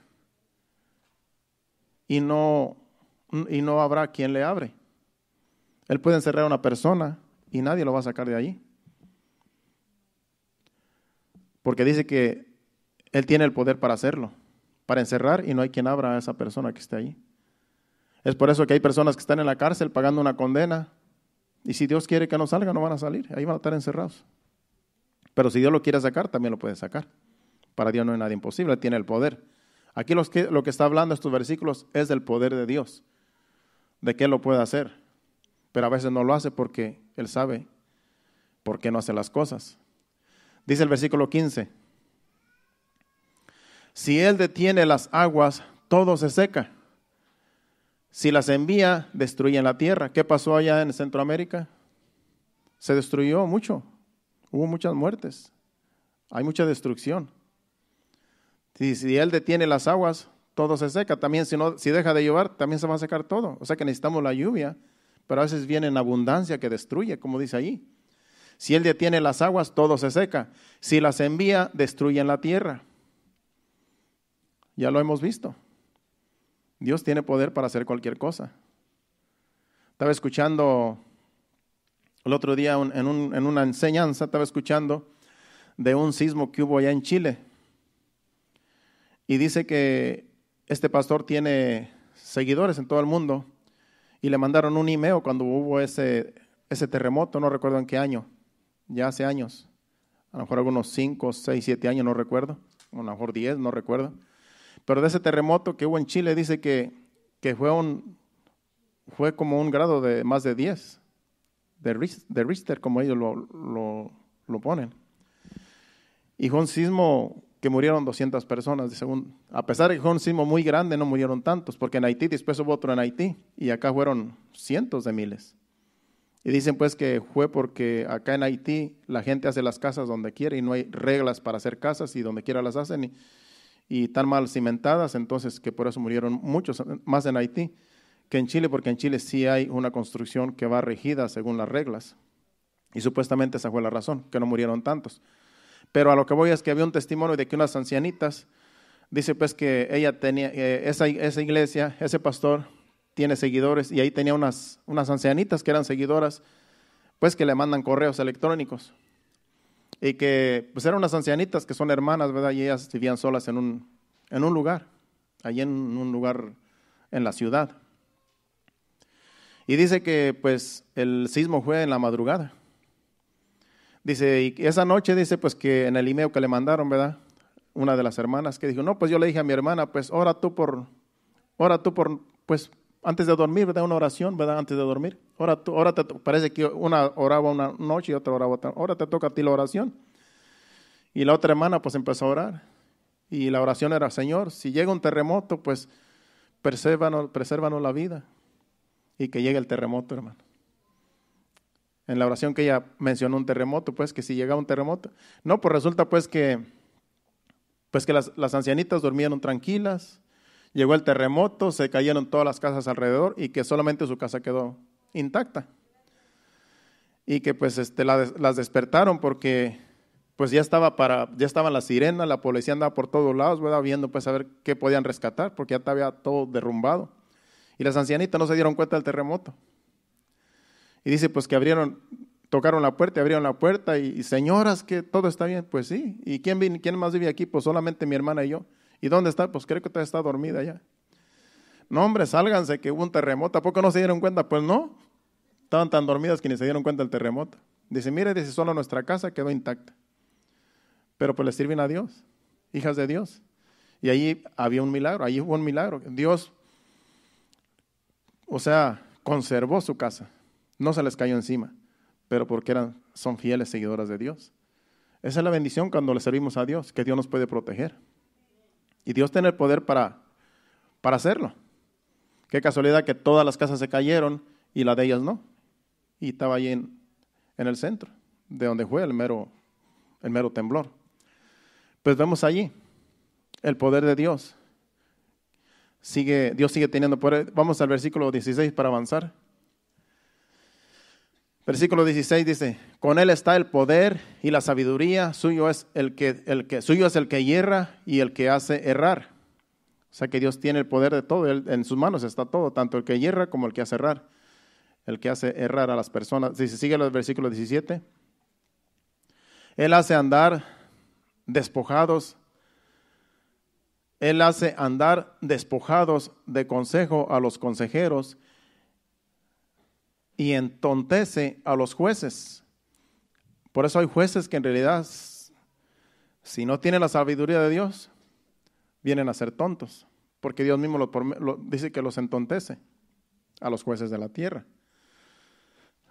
y no, y no habrá quien le abre. Él puede encerrar a una persona y nadie lo va a sacar de allí. Porque dice que él tiene el poder para hacerlo, para encerrar y no hay quien abra a esa persona que esté ahí. Es por eso que hay personas que están en la cárcel pagando una condena y si Dios quiere que no salga, no van a salir, ahí van a estar encerrados. Pero si Dios lo quiere sacar, también lo puede sacar. Para Dios no hay nada imposible, tiene el poder. Aquí lo que está hablando estos versículos es del poder de Dios, de que Él lo puede hacer. Pero a veces no lo hace porque Él sabe por qué no hace las cosas. Dice el versículo 15, si Él detiene las aguas, todo se seca. Si las envía, destruyen la tierra. ¿Qué pasó allá en Centroamérica? Se destruyó mucho. Hubo muchas muertes. Hay mucha destrucción. Si, Él detiene las aguas, todo se seca. También si, no, si deja de llover, también se va a secar todo. O sea que necesitamos la lluvia, pero a veces viene en abundancia que destruye, como dice ahí. Si Él detiene las aguas, todo se seca. Si las envía, destruyen la tierra. Ya lo hemos visto. Dios tiene poder para hacer cualquier cosa. Estaba escuchando el otro día en, una enseñanza, estaba escuchando de un sismo que hubo allá en Chile. Y dice que este pastor tiene seguidores en todo el mundo y le mandaron un email cuando hubo ese, terremoto, no recuerdo en qué año, ya hace años, a lo mejor algunos 5, 6, 7 años, no recuerdo, a lo mejor 10, no recuerdo. Pero de ese terremoto que hubo en Chile dice que, que fue, un, fue como un grado de más de 10, de, Richter, como ellos lo, lo, ponen. Y fue un sismo que murieron 200 personas, según, a pesar de que fue un sismo muy grande, no murieron tantos, porque en Haití después hubo otro en Haití y acá fueron cientos de miles. Y dicen pues que fue porque acá en Haití la gente hace las casas donde quiere y no hay reglas para hacer casas y donde quiera las hacen. Y, y tan mal cimentadas, entonces que por eso murieron muchos, más en Haití que en Chile, porque en Chile sí hay una construcción que va regida según las reglas. Y supuestamente esa fue la razón, que no murieron tantos. Pero a lo que voy es que había un testimonio de que unas ancianitas, dice pues que ella tenía, eh, esa, iglesia, ese pastor tiene seguidores y ahí tenía unas, unas ancianitas que eran seguidoras, pues que le mandan correos electrónicos y que pues eran unas ancianitas que son hermanas, ¿verdad? Y ellas vivían solas en un, en un lugar, allí en un lugar en la ciudad. Y dice que pues el sismo fue en la madrugada. Dice, y esa noche dice pues que en el email que le mandaron, ¿verdad? Una de las hermanas que dijo, no, pues yo le dije a mi hermana, pues ora tú por, ora tú por, pues antes de dormir, ¿verdad? Una oración, ¿verdad? Antes de dormir. Ahora, ahora te, parece que una oraba una noche y otra oraba otra. Ahora te toca a ti la oración. Y la otra hermana pues empezó a orar. Y la oración era, Señor, si llega un terremoto, pues presérvanos, presérvanos la vida. Y que llegue el terremoto, hermano. En la oración que ella mencionó un terremoto, pues que si llega un terremoto. No, pues resulta pues que, pues que las, las ancianitas durmieron tranquilas llegó el terremoto, se cayeron todas las casas alrededor y que solamente su casa quedó intacta. Y que pues este, las despertaron porque pues ya estaba para ya estaban la sirenas, la policía andaba por todos lados, viendo pues a ver qué podían rescatar porque ya estaba todo derrumbado. Y las ancianitas no se dieron cuenta del terremoto. Y dice pues que abrieron tocaron la puerta, abrieron la puerta y, señoras que todo está bien, pues sí. ¿Y quién quién más vive aquí? Pues solamente mi hermana y yo. ¿Y dónde está? Pues creo que usted está dormida ya. No, hombre, sálganse, que hubo un terremoto. ¿A poco no se dieron cuenta? Pues no. Estaban tan dormidas que ni se dieron cuenta del terremoto. Dice, mire, dice, solo nuestra casa quedó intacta. Pero pues le sirven a Dios, hijas de Dios. Y allí había un milagro, allí hubo un milagro. Dios, o sea, conservó su casa. No se les cayó encima, pero porque eran, son fieles seguidoras de Dios. Esa es la bendición cuando le servimos a Dios, que Dios nos puede proteger. Y Dios tiene el poder para, para hacerlo. Qué casualidad que todas las casas se cayeron y la de ellas no. Y estaba allí en, el centro, de donde fue el mero, el mero temblor. Pues vemos allí el poder de Dios. Sigue, Dios sigue teniendo poder. Vamos al versículo 16 para avanzar. Versículo 16 dice, con él está el poder y la sabiduría, suyo es el que, el que, suyo es el que hierra y el que hace errar. O sea que Dios tiene el poder de todo, él, en sus manos está todo, tanto el que hierra como el que hace errar. El que hace errar a las personas. Si se sigue el versículo 17, Él hace andar despojados, Él hace andar despojados de consejo a los consejeros y entontece a los jueces. Por eso hay jueces que en realidad, si no tienen la sabiduría de Dios, vienen a ser tontos, porque Dios mismo lo, dice que los entontece a los jueces de la tierra.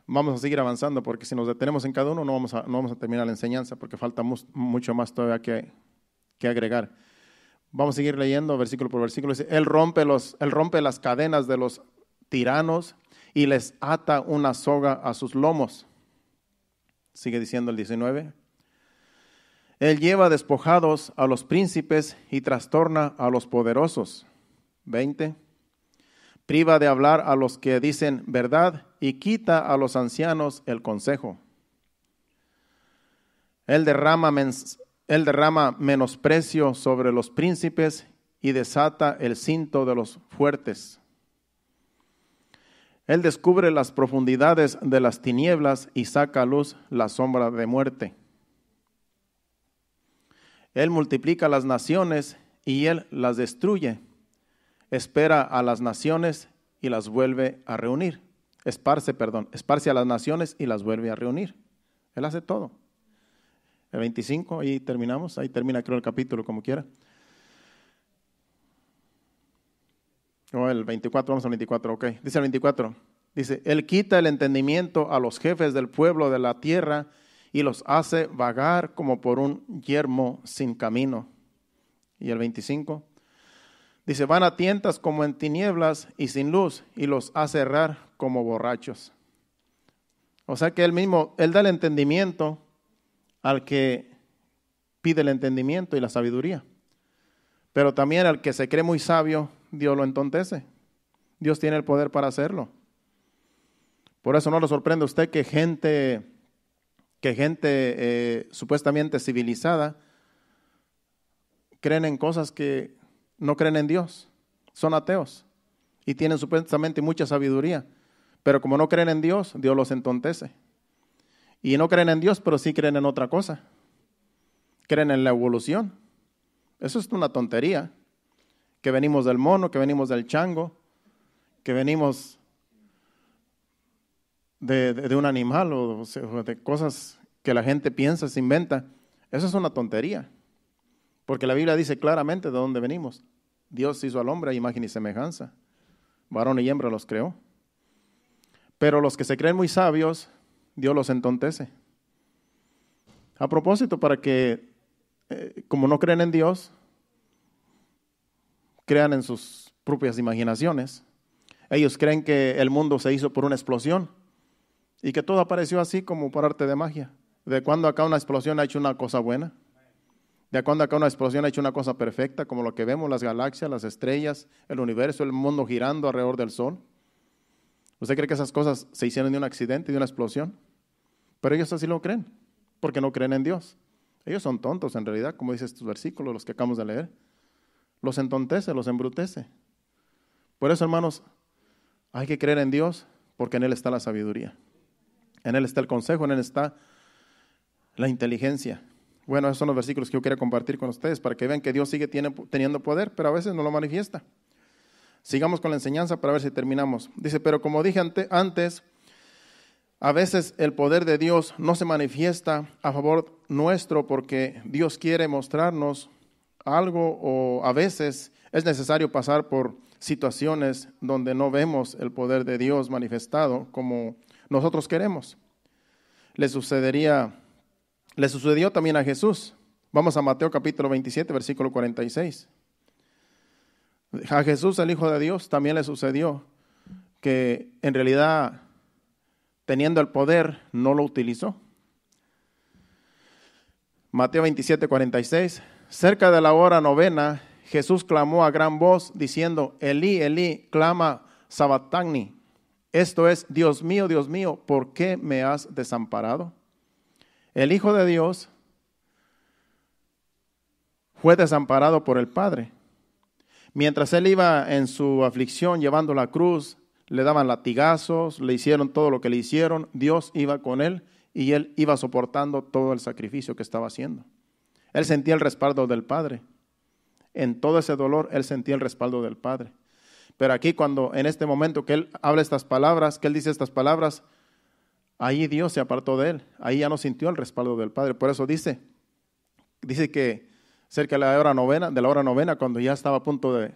Vamos a seguir avanzando, porque si nos detenemos en cada uno, no vamos a, vamos a terminar la enseñanza, porque falta mucho más todavía que, agregar. Vamos a seguir leyendo versículo por versículo. rompe, los, él rompe las cadenas de los tiranos y les ata una soga a sus lomos. Sigue diciendo el 19. Él lleva despojados a los príncipes y trastorna a los poderosos. 20. Priva de hablar a los que dicen verdad y quita a los ancianos el consejo. Él derrama, él derrama menosprecio sobre los príncipes y desata el cinto de los fuertes. Él descubre las profundidades de las tinieblas y saca a luz la sombra de muerte. Él multiplica las naciones y Él las destruye. Espera a las naciones y las vuelve a reunir. Esparce, perdón, esparce a las naciones y las vuelve a reunir. Él hace todo. El 25, ahí terminamos, ahí termina creo el capítulo como quiera. el 24, vamos al 24, ok. Dice el 24. Dice, Él quita el entendimiento a los jefes del pueblo de la tierra y los hace vagar como por un yermo sin camino. Y el 25. Dice, van a tientas como en tinieblas y sin luz y los hace errar como borrachos. O sea que Él mismo, Él da el entendimiento al que pide el entendimiento y la sabiduría. Pero también al que se cree muy sabio Dios lo entontece. Dios tiene el poder para hacerlo. Por eso no lo sorprende a usted que gente, que gente eh, supuestamente civilizada creen en cosas que no creen en Dios. Son ateos y tienen supuestamente mucha sabiduría. Pero como no creen en Dios, Dios los entontece. Y no creen en Dios, pero sí creen en otra cosa. Creen en la evolución. Eso es una tontería que venimos del mono, que venimos del chango, que venimos de, un animal o, de cosas que la gente piensa, se inventa. Eso es una tontería, porque la Biblia dice claramente de dónde venimos. Dios hizo al hombre a imagen y semejanza. Varón y hembra los creó. Pero los que se creen muy sabios, Dios los entontece. A propósito, para que, eh, como no creen en Dios, crean en sus propias imaginaciones. Ellos creen que el mundo se hizo por una explosión y que todo apareció así como por arte de magia. ¿De cuándo acá una explosión ha hecho una cosa buena? ¿De cuándo acá una explosión ha hecho una cosa perfecta como lo que vemos, las galaxias, las estrellas, el universo, el mundo girando alrededor del sol? ¿Usted cree que esas cosas se hicieron de un accidente, de una explosión? Pero ellos así lo creen, porque no creen en Dios. Ellos son tontos en realidad, como dice estos versículos, los que acabamos de leer los entontece, los embrutece. Por eso, hermanos, hay que creer en Dios porque en Él está la sabiduría. En Él está el consejo, en Él está la inteligencia. Bueno, esos son los versículos que yo quiero compartir con ustedes para que vean que Dios sigue teniendo poder, pero a veces no lo manifiesta. Sigamos con la enseñanza para ver si terminamos. Dice, pero como dije antes, a veces el poder de Dios no se manifiesta a favor nuestro porque Dios quiere mostrarnos algo o a veces es necesario pasar por situaciones donde no vemos el poder de Dios manifestado como nosotros queremos. Le sucedería le sucedió también a Jesús. Vamos a Mateo capítulo 27, versículo 46. A Jesús, el Hijo de Dios, también le sucedió que en realidad, teniendo el poder, no lo utilizó. Mateo 27, 46. Cerca de la hora novena, Jesús clamó a gran voz diciendo, Elí, Elí, clama Sabatagni, Esto es, Dios mío, Dios mío, ¿por qué me has desamparado? El Hijo de Dios fue desamparado por el Padre. Mientras él iba en su aflicción llevando la cruz, le daban latigazos, le hicieron todo lo que le hicieron, Dios iba con él y él iba soportando todo el sacrificio que estaba haciendo. Él sentía el respaldo del Padre. En todo ese dolor, él sentía el respaldo del Padre. Pero aquí cuando en este momento que él habla estas palabras, que él dice estas palabras, ahí Dios se apartó de él. Ahí ya no sintió el respaldo del Padre. Por eso dice, dice que cerca de la hora novena, de la hora novena, cuando ya estaba a punto de,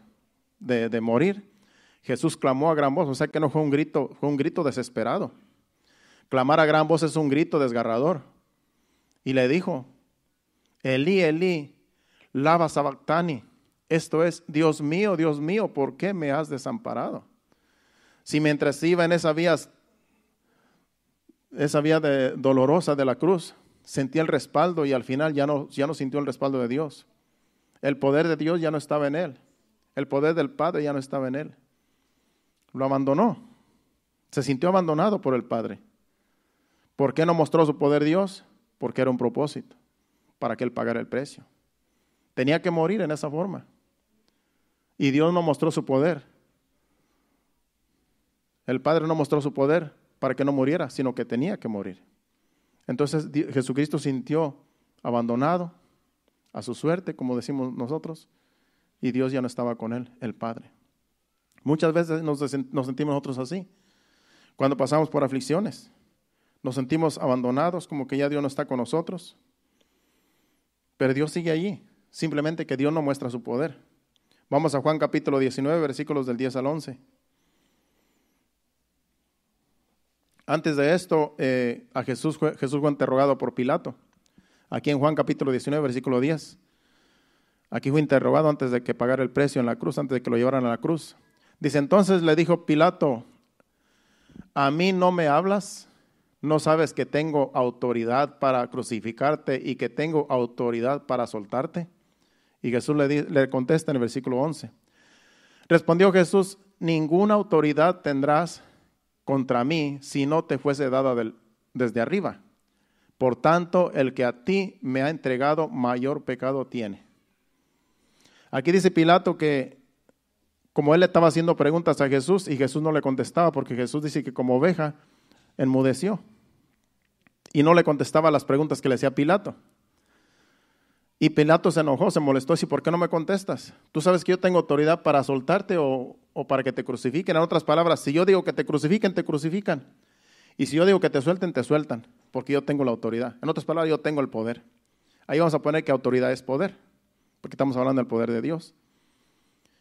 de, de morir, Jesús clamó a gran voz. O sea que no fue un grito, fue un grito desesperado. Clamar a gran voz es un grito desgarrador. Y le dijo, Elí, Elí, lava sabactani. Esto es, Dios mío, Dios mío, ¿por qué me has desamparado? Si mientras iba en esa vía, esa vía dolorosa de la cruz, sentía el respaldo y al final ya no, ya no sintió el respaldo de Dios. El poder de Dios ya no estaba en él. El poder del Padre ya no estaba en él. Lo abandonó. Se sintió abandonado por el Padre. ¿Por qué no mostró su poder Dios? Porque era un propósito para que Él pagara el precio. Tenía que morir en esa forma. Y Dios no mostró su poder. El Padre no mostró su poder para que no muriera, sino que tenía que morir. Entonces Jesucristo sintió abandonado a su suerte, como decimos nosotros, y Dios ya no estaba con él, el Padre. Muchas veces nos, nos sentimos nosotros así, cuando pasamos por aflicciones. Nos sentimos abandonados, como que ya Dios no está con nosotros. Pero Dios sigue allí, simplemente que Dios no muestra su poder. Vamos a Juan capítulo 19, versículos del 10 al 11. Antes de esto, eh, a Jesús, Jesús fue interrogado por Pilato. Aquí en Juan capítulo 19, versículo 10. Aquí fue interrogado antes de que pagara el precio en la cruz, antes de que lo llevaran a la cruz. Dice entonces le dijo Pilato, ¿a mí no me hablas? no sabes que tengo autoridad para crucificarte y que tengo autoridad para soltarte? Y Jesús le, contesta en el versículo 11. Respondió Jesús, ninguna autoridad tendrás contra mí si no te fuese dada desde arriba. Por tanto, el que a ti me ha entregado mayor pecado tiene. Aquí dice Pilato que como él le estaba haciendo preguntas a Jesús y Jesús no le contestaba porque Jesús dice que como oveja enmudeció y no le contestaba las preguntas que le hacía Pilato. Y Pilato se enojó, se molestó, y ¿por qué no me contestas? Tú sabes que yo tengo autoridad para soltarte o, para que te crucifiquen. En otras palabras, si yo digo que te crucifiquen, te crucifican. Y si yo digo que te suelten, te sueltan, porque yo tengo la autoridad. En otras palabras, yo tengo el poder. Ahí vamos a poner que autoridad es poder, porque estamos hablando del poder de Dios.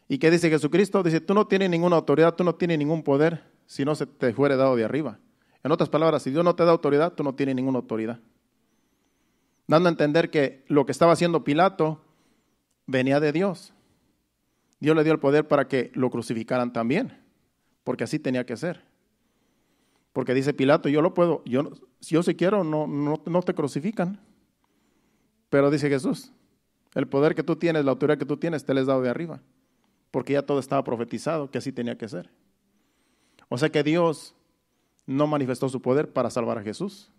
¿Y qué dice Jesucristo? Dice, tú no tienes ninguna autoridad, tú no tienes ningún poder si no se te fuere dado de arriba. En otras palabras, si Dios no te da autoridad, tú no tienes ninguna autoridad. Dando a entender que lo que estaba haciendo Pilato venía de Dios. Dios le dio el poder para que lo crucificaran también, porque así tenía que ser. Porque dice Pilato, yo lo puedo, yo, yo si quiero, no, no, te crucifican. Pero dice Jesús, el poder que tú tienes, la autoridad que tú tienes, te les dado de arriba, porque ya todo estaba profetizado, que así tenía que ser. O sea que Dios no manifestó su poder para salvar a Jesús,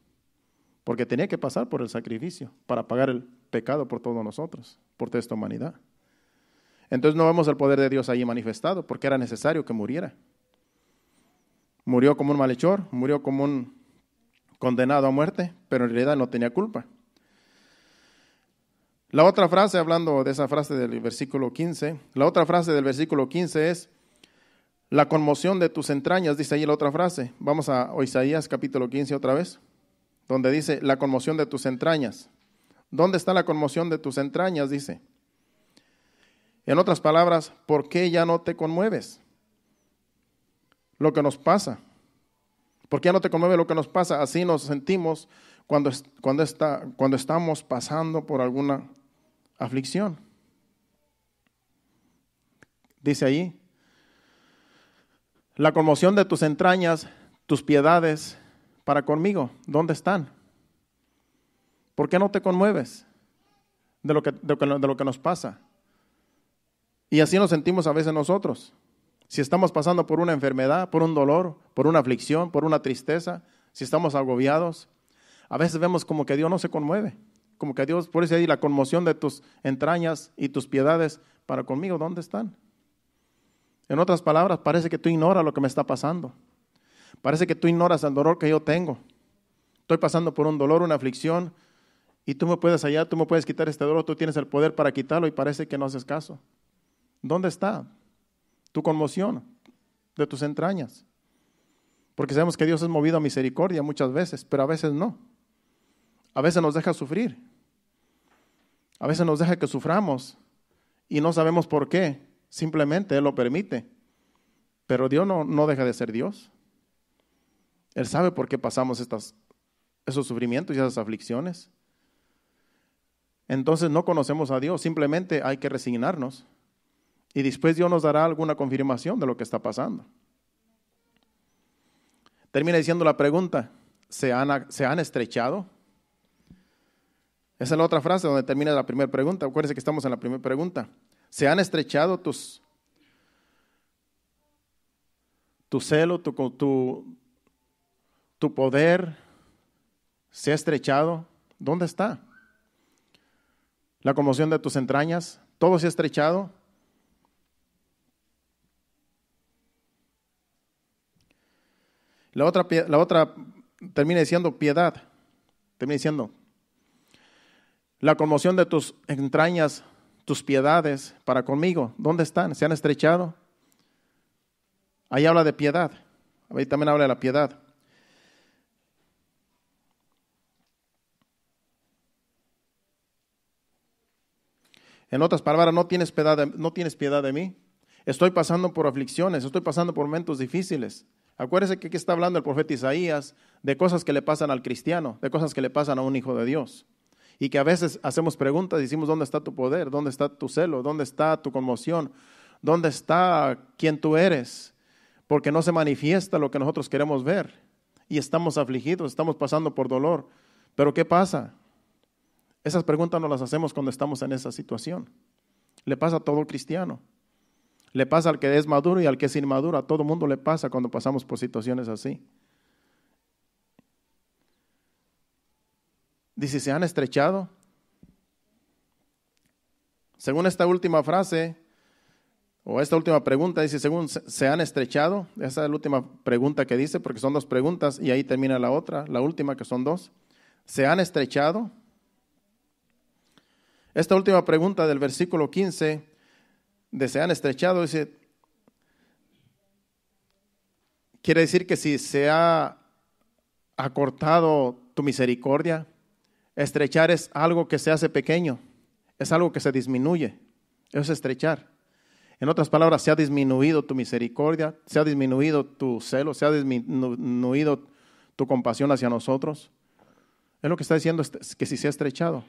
porque tenía que pasar por el sacrificio, para pagar el pecado por todos nosotros, por toda esta humanidad. Entonces no vemos el poder de Dios allí manifestado, porque era necesario que muriera. Murió como un malhechor, murió como un condenado a muerte, pero en realidad no tenía culpa. La otra frase, hablando de esa frase del versículo 15, la otra frase del versículo 15 es, la conmoción de tus entrañas, dice ahí la otra frase. Vamos a Isaías capítulo 15 otra vez, donde dice, la conmoción de tus entrañas. ¿Dónde está la conmoción de tus entrañas? Dice. En otras palabras, ¿por qué ya no te conmueves? Lo que nos pasa. ¿Por qué ya no te conmueve lo que nos pasa? Así nos sentimos cuando, cuando, está, cuando estamos pasando por alguna aflicción. Dice ahí, la conmoción de tus entrañas, tus piedades para conmigo, ¿dónde están? ¿Por qué no te conmueves de lo que, nos pasa? Y así nos sentimos a veces nosotros. Si estamos pasando por una enfermedad, por un dolor, por una aflicción, por una tristeza, si estamos agobiados, a veces vemos como que Dios no se conmueve, como que Dios, por eso ahí la conmoción de tus entrañas y tus piedades para conmigo, ¿dónde están? En otras palabras, parece que tú ignoras lo que me está pasando. Parece que tú ignoras el dolor que yo tengo. Estoy pasando por un dolor, una aflicción, y tú me puedes hallar, tú me puedes quitar este dolor, tú tienes el poder para quitarlo y parece que no haces caso. ¿Dónde está tu conmoción de tus entrañas? Porque sabemos que Dios es movido a misericordia muchas veces, pero a veces no. A veces nos deja sufrir. A veces nos deja que suframos y no sabemos por qué. Simplemente Él lo permite. Pero Dios no, no deja de ser Dios. Él sabe por qué pasamos esos sufrimientos y esas aflicciones. Entonces no conocemos a Dios, simplemente hay que resignarnos. Y después Dios nos dará alguna confirmación de lo que está pasando. Termina diciendo la pregunta, ¿se han, ¿se han estrechado? Esa es la otra frase donde termina la primera pregunta. Acuérdense que estamos en la primera pregunta. Se han estrechado tus, tu celo, tu, poder, se ha estrechado. ¿Dónde está? La conmoción de tus entrañas, todo se ha estrechado. La otra, la otra termina diciendo piedad, termina diciendo, la conmoción de tus entrañas tus piedades para conmigo. ¿Dónde están? ¿Se han estrechado? Ahí habla de piedad. Ahí también habla de la piedad. En otras palabras, no tienes piedad de, no tienes piedad de mí. Estoy pasando por aflicciones, estoy pasando por momentos difíciles. Acuérdese que aquí está hablando el profeta Isaías de cosas que le pasan al cristiano, de cosas que le pasan a un hijo de Dios. Y que a veces hacemos preguntas, decimos, ¿dónde está tu poder? ¿Dónde está tu celo? ¿Dónde está tu conmoción? ¿Dónde está quien tú eres? Porque no se manifiesta lo que nosotros queremos ver. Y estamos afligidos, estamos pasando por dolor. Pero ¿qué pasa? Esas preguntas no las hacemos cuando estamos en esa situación. Le pasa a todo cristiano. Le pasa al que es maduro y al que es inmaduro. A todo mundo le pasa cuando pasamos por situaciones así. Dice, ¿se han estrechado? Según esta última frase, o esta última pregunta, dice, según se han estrechado, esa es la última pregunta que dice, porque son dos preguntas, y ahí termina la otra, la última que son dos. ¿Se han estrechado? Esta última pregunta del versículo 15, de se han estrechado, dice, quiere decir que si se ha acortado tu misericordia, Estrechar es algo que se hace pequeño, es algo que se disminuye. es estrechar. En otras palabras, se ha disminuido tu misericordia, se ha disminuido tu celo, se ha disminuido tu compasión hacia nosotros. Es lo que está diciendo este, que si se ha estrechado.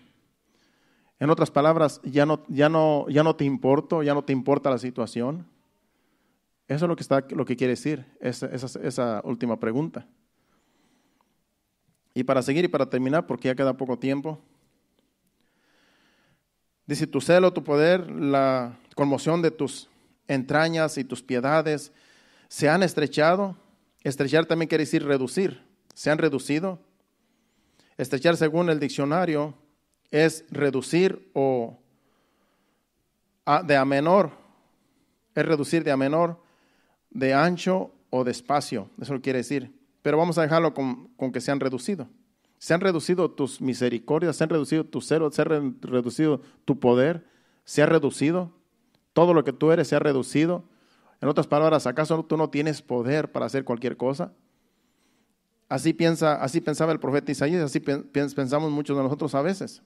En otras palabras, ya no, ya no, ya no te importo, ya no te importa la situación. Eso es lo que, está, lo que quiere decir esa última pregunta. Y para seguir y para terminar, porque ya queda poco tiempo, dice, tu celo, tu poder, la conmoción de tus entrañas y tus piedades se han estrechado. Estrechar también quiere decir reducir. Se han reducido. Estrechar según el diccionario es reducir o de a menor. Es reducir de a menor, de ancho o de espacio. Eso quiere decir pero vamos a dejarlo con, que se han reducido. Se han reducido tus misericordias, se han reducido tus cero, se ha reducido tu poder, se ha reducido. Todo lo que tú eres se ha reducido. En otras palabras, ¿acaso tú no tienes poder para hacer cualquier cosa? Así, piensa, así pensaba el profeta Isaías, así pensamos muchos de nosotros a veces.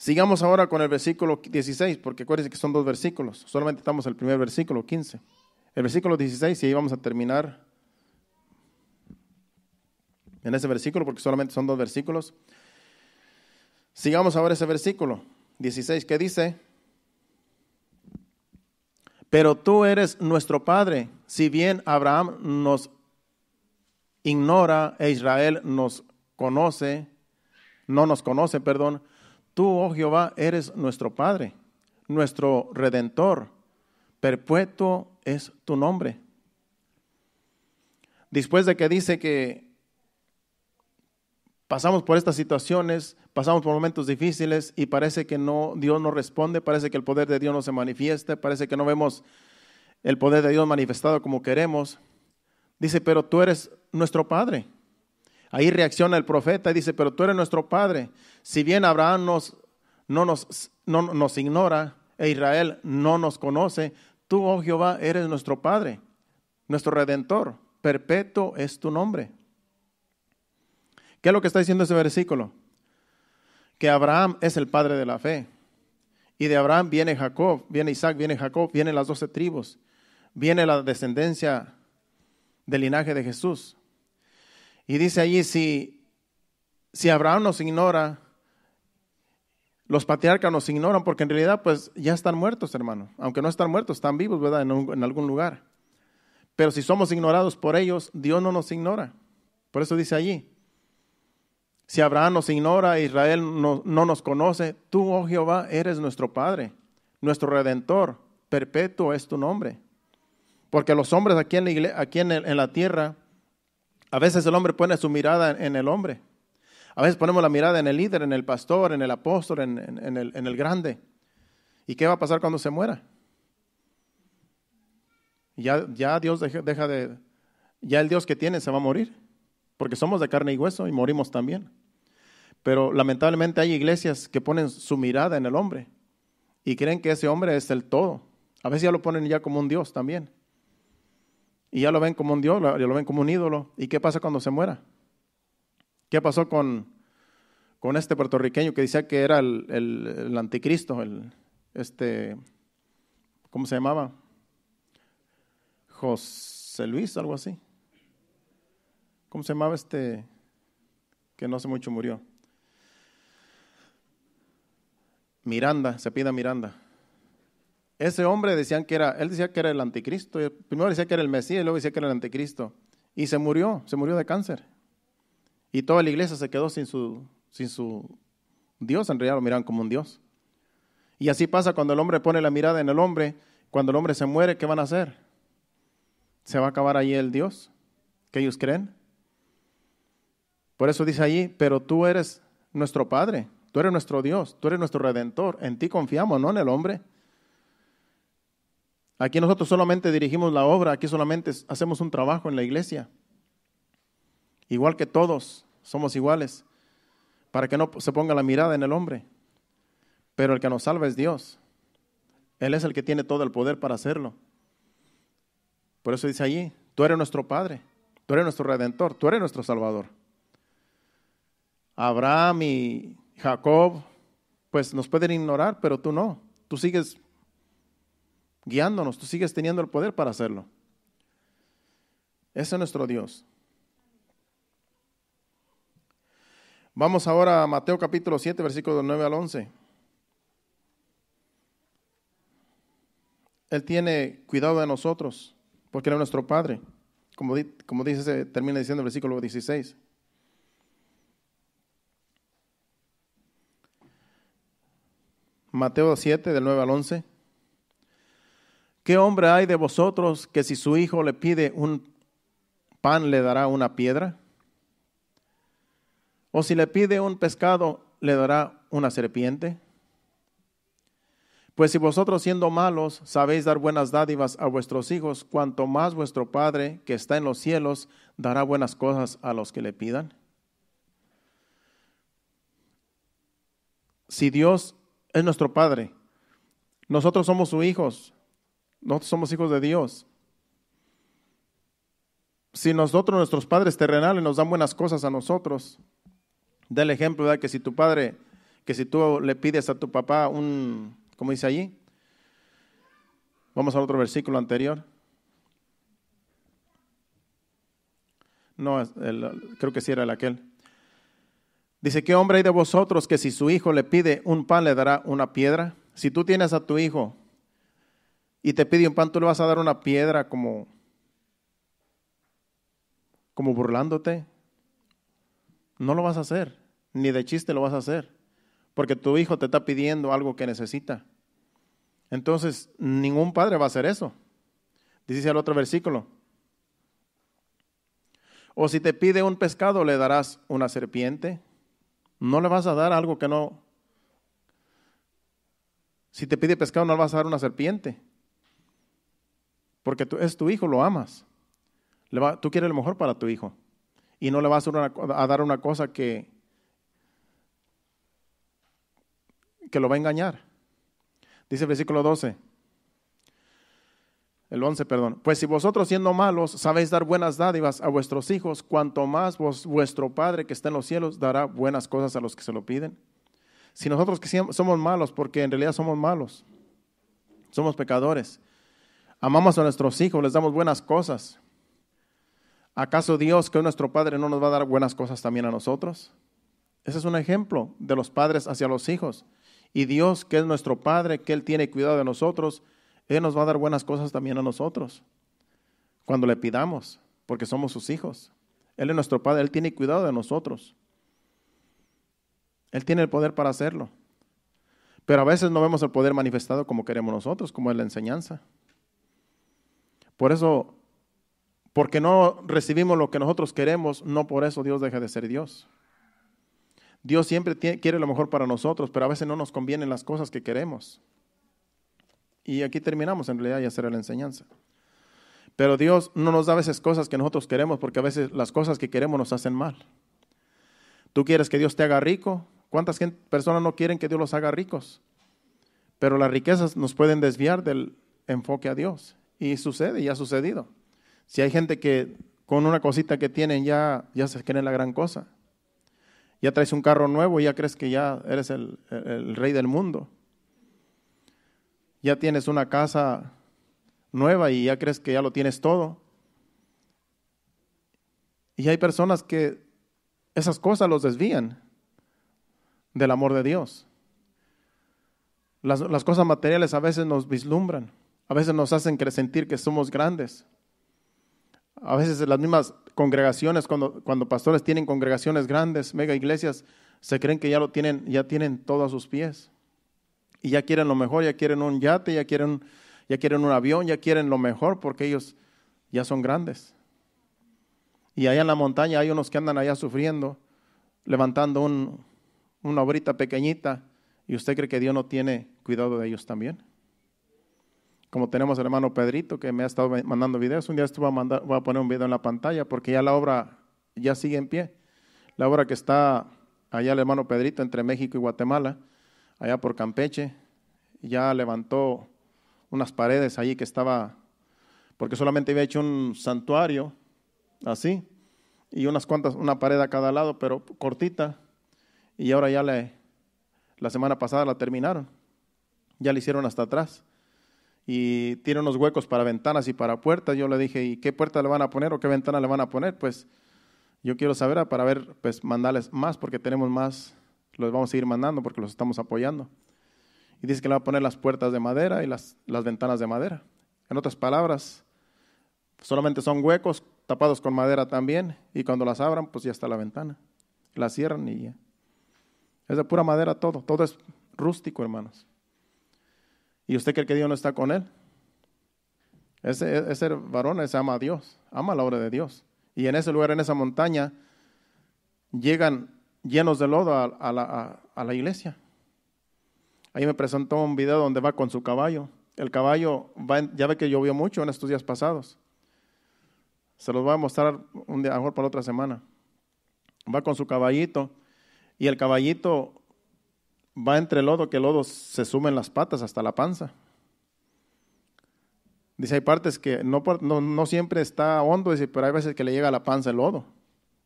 Sigamos ahora con el versículo 16, porque acuérdense que son dos versículos, solamente estamos en el primer versículo 15. El versículo 16 y ahí vamos a terminar en ese versículo, porque solamente son dos versículos. Sigamos ahora ese versículo 16 que dice, pero tú eres nuestro Padre, si bien Abraham nos ignora e Israel nos conoce, no nos conoce, perdón, Tú, oh Jehová, eres nuestro Padre, nuestro Redentor. Perpetuo es tu nombre. Después de que dice que pasamos por estas situaciones, pasamos por momentos difíciles y parece que no Dios no responde, parece que el poder de Dios no se manifiesta, parece que no vemos el poder de Dios manifestado como queremos. Dice, "Pero tú eres nuestro Padre." Ahí reacciona el profeta y dice, pero tú eres nuestro padre. Si bien Abraham nos, no, nos, no nos ignora e Israel no nos conoce, tú, oh Jehová, eres nuestro padre, nuestro redentor. Perpetuo es tu nombre. ¿Qué es lo que está diciendo ese versículo? Que Abraham es el padre de la fe. Y de Abraham viene Jacob, viene Isaac, viene Jacob, vienen las doce tribus, viene la descendencia del linaje de Jesús. Y dice allí, si, si Abraham nos ignora, los patriarcas nos ignoran porque en realidad pues ya están muertos, hermano. Aunque no están muertos, están vivos, ¿verdad? En, algún lugar. Pero si somos ignorados por ellos, Dios no nos ignora. Por eso dice allí, si Abraham nos ignora, Israel no, nos conoce, tú, oh Jehová, eres nuestro Padre, nuestro Redentor, perpetuo es tu nombre. Porque los hombres aquí en la, aquí en, en la tierra a veces el hombre pone su mirada en el hombre. A veces ponemos la mirada en el líder, en el pastor, en el apóstol, en, el, en el grande. ¿Y qué va a pasar cuando se muera? Ya, ya Dios deja, deja, de, ya el Dios que tiene se va a morir, porque somos de carne y hueso y morimos también. Pero lamentablemente hay iglesias que ponen su mirada en el hombre y creen que ese hombre es el todo. A veces ya lo ponen ya como un Dios también. Y ya lo ven como un dios, ya lo ven como un ídolo. ¿Y qué pasa cuando se muera? ¿Qué pasó con, con este puertorriqueño que decía que era el, anticristo, el, este, ¿cómo se llamaba? José Luis, algo así. ¿Cómo se llamaba este que no hace mucho murió? Miranda, se pida Miranda. Ese hombre decían que era, él decía que era el anticristo, primero decía que era el Mesías, y luego decía que era el anticristo. Y se murió, se murió de cáncer. Y toda la iglesia se quedó sin su, sin su Dios, en realidad lo miran como un Dios. Y así pasa cuando el hombre pone la mirada en el hombre, cuando el hombre se muere, ¿qué van a hacer? ¿Se va a acabar allí el Dios que ellos creen? Por eso dice allí, pero tú eres nuestro Padre, tú eres nuestro Dios, tú eres nuestro Redentor, en ti confiamos, no en el hombre. Aquí nosotros solamente dirigimos la obra, aquí solamente hacemos un trabajo en la iglesia. Igual que todos, somos iguales, para que no se ponga la mirada en el hombre. Pero el que nos salva es Dios. Él es el que tiene todo el poder para hacerlo. Por eso dice allí, tú eres nuestro Padre, tú eres nuestro Redentor, tú eres nuestro Salvador. Abraham y Jacob, pues nos pueden ignorar, pero tú no. Tú sigues guiándonos, tú sigues teniendo el poder para hacerlo. Ese es nuestro Dios. Vamos ahora a Mateo capítulo 7, versículo 9 al 11. Él tiene cuidado de nosotros, porque Él es nuestro Padre, como, como dice, termina diciendo el versículo 16. Mateo 7, del 9 al 11. ¿Qué hombre hay de vosotros que si su hijo le pide un pan le dará una piedra? ¿O si le pide un pescado le dará una serpiente? Pues si vosotros siendo malos sabéis dar buenas dádivas a vuestros hijos, cuanto más vuestro Padre que está en los cielos dará buenas cosas a los que le pidan. Si Dios es nuestro Padre, nosotros somos su hijos, nosotros somos hijos de Dios. Si nosotros, nuestros padres terrenales, nos dan buenas cosas a nosotros, del ejemplo de que si tu padre, que si tú le pides a tu papá un, ¿cómo dice allí? Vamos al otro versículo anterior. No, creo que sí era el aquel. Dice, ¿qué hombre hay de vosotros que si su hijo le pide un pan le dará una piedra? Si tú tienes a tu hijo y te pide un pan, tú le vas a dar una piedra como, como burlándote. No lo vas a hacer, ni de chiste lo vas a hacer, porque tu hijo te está pidiendo algo que necesita. Entonces, ningún padre va a hacer eso. Dice el otro versículo. O si te pide un pescado, le darás una serpiente. No le vas a dar algo que no. Si te pide pescado, no le vas a dar una serpiente. Porque tú, es tu hijo, lo amas. Le va, tú quieres lo mejor para tu hijo. Y no le vas a, dar una cosa que, que lo va a engañar. Dice el versículo 12. El 11, perdón. Pues si vosotros siendo malos sabéis dar buenas dádivas a vuestros hijos, cuanto más vos, vuestro Padre que está en los cielos dará buenas cosas a los que se lo piden. Si nosotros que somos malos, porque en realidad somos malos, somos pecadores, Amamos a nuestros hijos, les damos buenas cosas. ¿Acaso Dios, que es nuestro Padre, no nos va a dar buenas cosas también a nosotros? Ese es un ejemplo de los padres hacia los hijos. Y Dios, que es nuestro Padre, que Él tiene cuidado de nosotros, Él nos va a dar buenas cosas también a nosotros. Cuando le pidamos, porque somos sus hijos. Él es nuestro Padre, Él tiene cuidado de nosotros. Él tiene el poder para hacerlo. Pero a veces no vemos el poder manifestado como queremos nosotros, como es la enseñanza. Por eso, porque no recibimos lo que nosotros queremos, no por eso Dios deja de ser Dios. Dios siempre quiere lo mejor para nosotros, pero a veces no nos convienen las cosas que queremos. Y aquí terminamos, en realidad y hacer la enseñanza. Pero Dios no nos da a veces cosas que nosotros queremos, porque a veces las cosas que queremos nos hacen mal. Tú quieres que Dios te haga rico. ¿Cuántas personas no quieren que Dios los haga ricos? Pero las riquezas nos pueden desviar del enfoque a Dios. Y sucede, y ha sucedido. Si hay gente que con una cosita que tienen ya, ya se creen la gran cosa. Ya traes un carro nuevo y ya crees que ya eres el, rey del mundo. Ya tienes una casa nueva y ya crees que ya lo tienes todo. Y hay personas que esas cosas los desvían del amor de Dios. Las, las, cosas materiales a veces nos vislumbran. A veces nos hacen sentir que somos grandes. A veces las mismas congregaciones, cuando, cuando pastores tienen congregaciones grandes, mega iglesias, se creen que ya lo tienen, ya tienen todo a sus pies. Y ya quieren lo mejor, ya quieren un yate, ya quieren, ya quieren un avión, ya quieren lo mejor porque ellos ya son grandes. Y allá en la montaña hay unos que andan allá sufriendo, levantando una obrita pequeñita, y usted cree que Dios no tiene cuidado de ellos también como tenemos el hermano Pedrito que me ha estado mandando videos, un día voy a, poner un video en la pantalla porque ya la obra ya sigue en pie. La obra que está allá el hermano Pedrito entre México y Guatemala, allá por Campeche, ya levantó unas paredes allí que estaba, porque solamente había hecho un santuario así y unas cuantas, una pared a cada lado, pero cortita, y ahora ya la semana pasada la terminaron, ya la hicieron hasta atrás y tiene unos huecos para ventanas y para puertas. Yo le dije, ¿y qué puerta le van a poner o qué ventana le van a poner? Pues yo quiero saber ah, para ver, pues mandarles más porque tenemos más, los vamos a seguir mandando porque los estamos apoyando. Y dice que le va a poner las puertas de madera y las, las ventanas de madera. En otras palabras, solamente son huecos tapados con madera también y cuando las abran, pues ya está la ventana. La cierran y ya. Es de pura madera todo, todo es rústico, hermanos. ¿Y usted cree que Dios no está con él? Ese, ese varón se ama a Dios, ama la obra de Dios. Y en ese lugar, en esa montaña, llegan llenos de lodo a, la, iglesia. Ahí me presentó un video donde va con su caballo. El caballo, ya ve que llovió mucho en estos días pasados. Se los voy a mostrar un día, mejor para otra semana. Va con su caballito y el caballito va entre el lodo, que el lodo se sumen las patas hasta la panza. Dice, hay partes que no, siempre está hondo, dice, pero hay veces que le llega a la panza el lodo.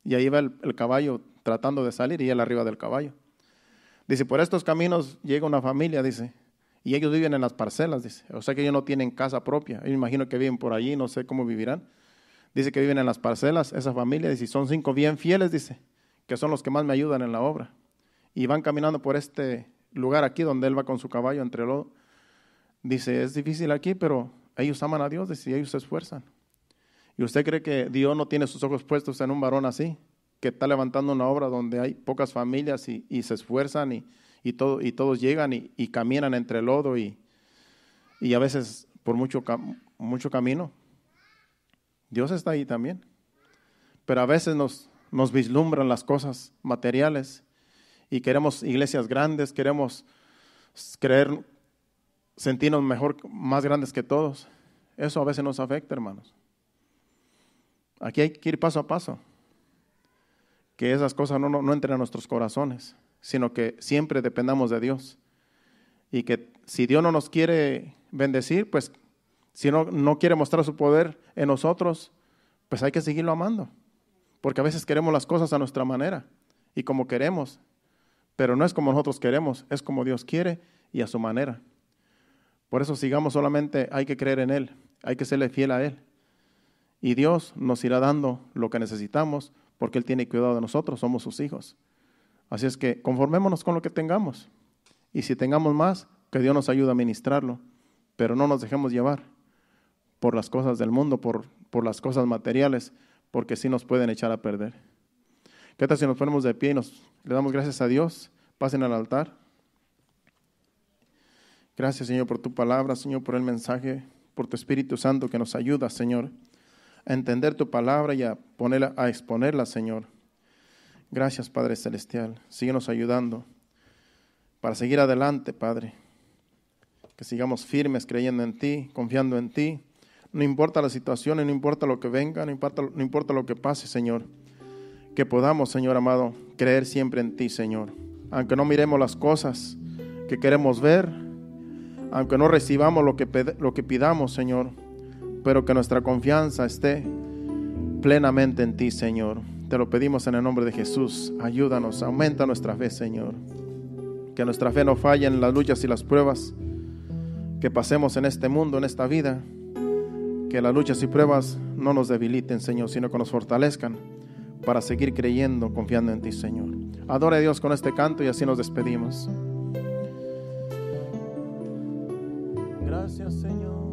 Y ahí va el, caballo tratando de salir y él arriba del caballo. Dice, por estos caminos llega una familia, dice, y ellos viven en las parcelas, dice. O sea que ellos no tienen casa propia. Yo imagino que viven por allí, no sé cómo vivirán. Dice que viven en las parcelas, esa familia, dice, son cinco bien fieles, dice, que son los que más me ayudan en la obra y van caminando por este lugar aquí donde él va con su caballo entre lodo, Dice, es difícil aquí, pero ellos aman a Dios, y ellos se esfuerzan. ¿Y usted cree que Dios no tiene sus ojos puestos en un varón así, que está levantando una obra donde hay pocas familias y, se esfuerzan y, todo, y todos llegan y, caminan entre lodo y, a veces por mucho, mucho camino? Dios está ahí también. Pero a veces nos, nos vislumbran las cosas materiales y queremos iglesias grandes, queremos creer, sentirnos mejor, más grandes que todos. Eso a veces nos afecta, hermanos. Aquí hay que ir paso a paso. Que esas cosas no, entren a nuestros corazones, sino que siempre dependamos de Dios. Y que si Dios no nos quiere bendecir, pues si no, no quiere mostrar su poder en nosotros, pues hay que seguirlo amando. Porque a veces queremos las cosas a nuestra manera y como queremos, pero no es como nosotros queremos, es como Dios quiere y a su manera. Por eso sigamos solamente, hay que creer en Él, hay que serle fiel a Él. Y Dios nos irá dando lo que necesitamos porque Él tiene cuidado de nosotros, somos sus hijos. Así es que conformémonos con lo que tengamos. Y si tengamos más, que Dios nos ayude a ministrarlo. Pero no nos dejemos llevar por las cosas del mundo, por, por las cosas materiales, porque sí nos pueden echar a perder. ¿Qué tal si nos ponemos de pie y nos, le damos gracias a Dios? Pasen al altar. Gracias, Señor, por tu palabra, Señor, por el mensaje, por tu Espíritu Santo que nos ayuda, Señor, a entender tu palabra y a, ponerla, a exponerla, Señor. Gracias, Padre Celestial. Síguenos ayudando para seguir adelante, Padre. Que sigamos firmes creyendo en ti, confiando en ti. No importa la situación, no importa lo que venga, no importa, no importa lo que pase, Señor que podamos, Señor amado, creer siempre en ti, Señor. Aunque no miremos las cosas que queremos ver, aunque no recibamos lo que, lo que pidamos, Señor, pero que nuestra confianza esté plenamente en ti, Señor. Te lo pedimos en el nombre de Jesús. Ayúdanos, aumenta nuestra fe, Señor. Que nuestra fe no falle en las luchas y las pruebas que pasemos en este mundo, en esta vida. Que las luchas y pruebas no nos debiliten, Señor, sino que nos fortalezcan para seguir creyendo, confiando en ti, Señor. Adore a Dios con este canto y así nos despedimos. Gracias, Señor.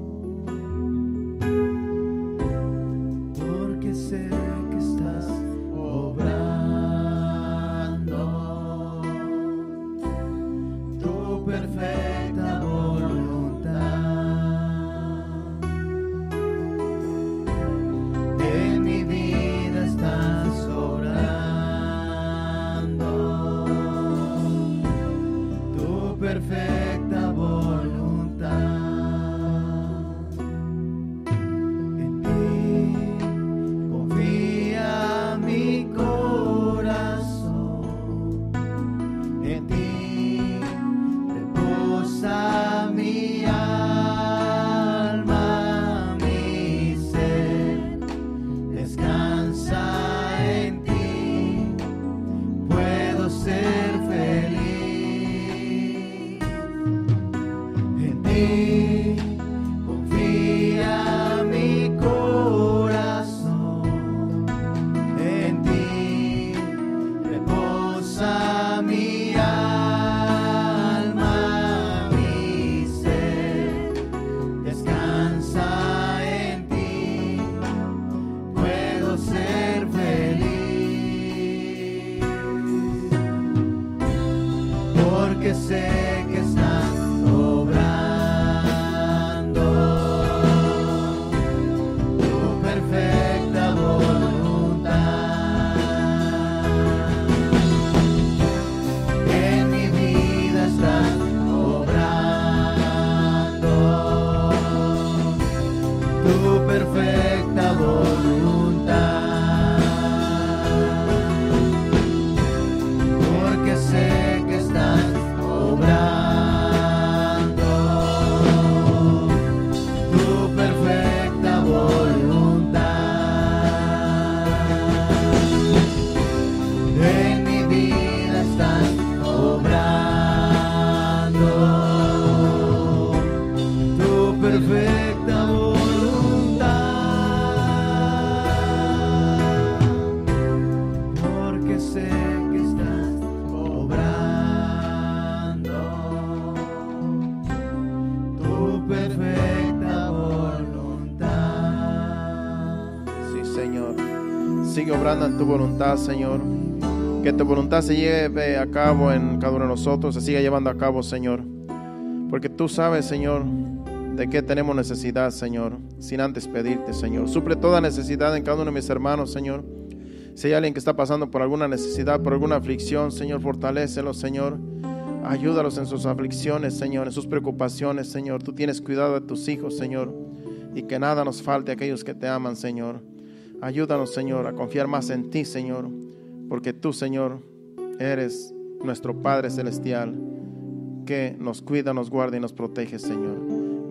en tu voluntad, Señor. Que tu voluntad se lleve eh, a cabo en cada uno de nosotros, se siga llevando a cabo, Señor. Porque tú sabes, Señor, de qué tenemos necesidad, Señor, sin antes pedirte, Señor. Suple toda necesidad en cada uno de mis hermanos, Señor. Si hay alguien que está pasando por alguna necesidad, por alguna aflicción, Señor, fortalécelos, Señor. Ayúdalos en sus aflicciones, Señor, en sus preocupaciones, Señor. Tú tienes cuidado de tus hijos, Señor. Y que nada nos falte a aquellos que te aman, Señor. Ayúdanos, Señor, a confiar más en ti, Señor, porque tú, Señor, eres nuestro Padre Celestial, que nos cuida, nos guarda y nos protege, Señor.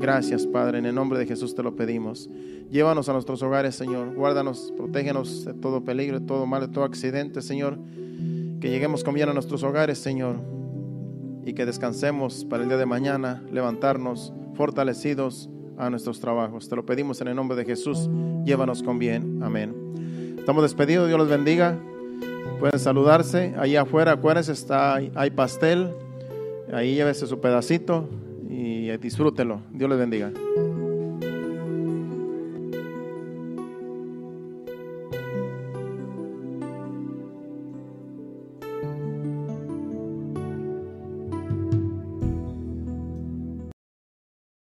Gracias, Padre, en el nombre de Jesús te lo pedimos. Llévanos a nuestros hogares, Señor. Guárdanos, protégenos de todo peligro, de todo mal, de todo accidente, Señor. Que lleguemos con bien a nuestros hogares, Señor. Y que descansemos para el día de mañana, levantarnos fortalecidos a nuestros trabajos. Te lo pedimos en el nombre de Jesús. Llévanos con bien. Amén. Estamos despedidos. Dios los bendiga. Pueden saludarse. Ahí afuera, acuérdense, está, hay pastel. Ahí llévese su pedacito y disfrútelo. Dios les bendiga.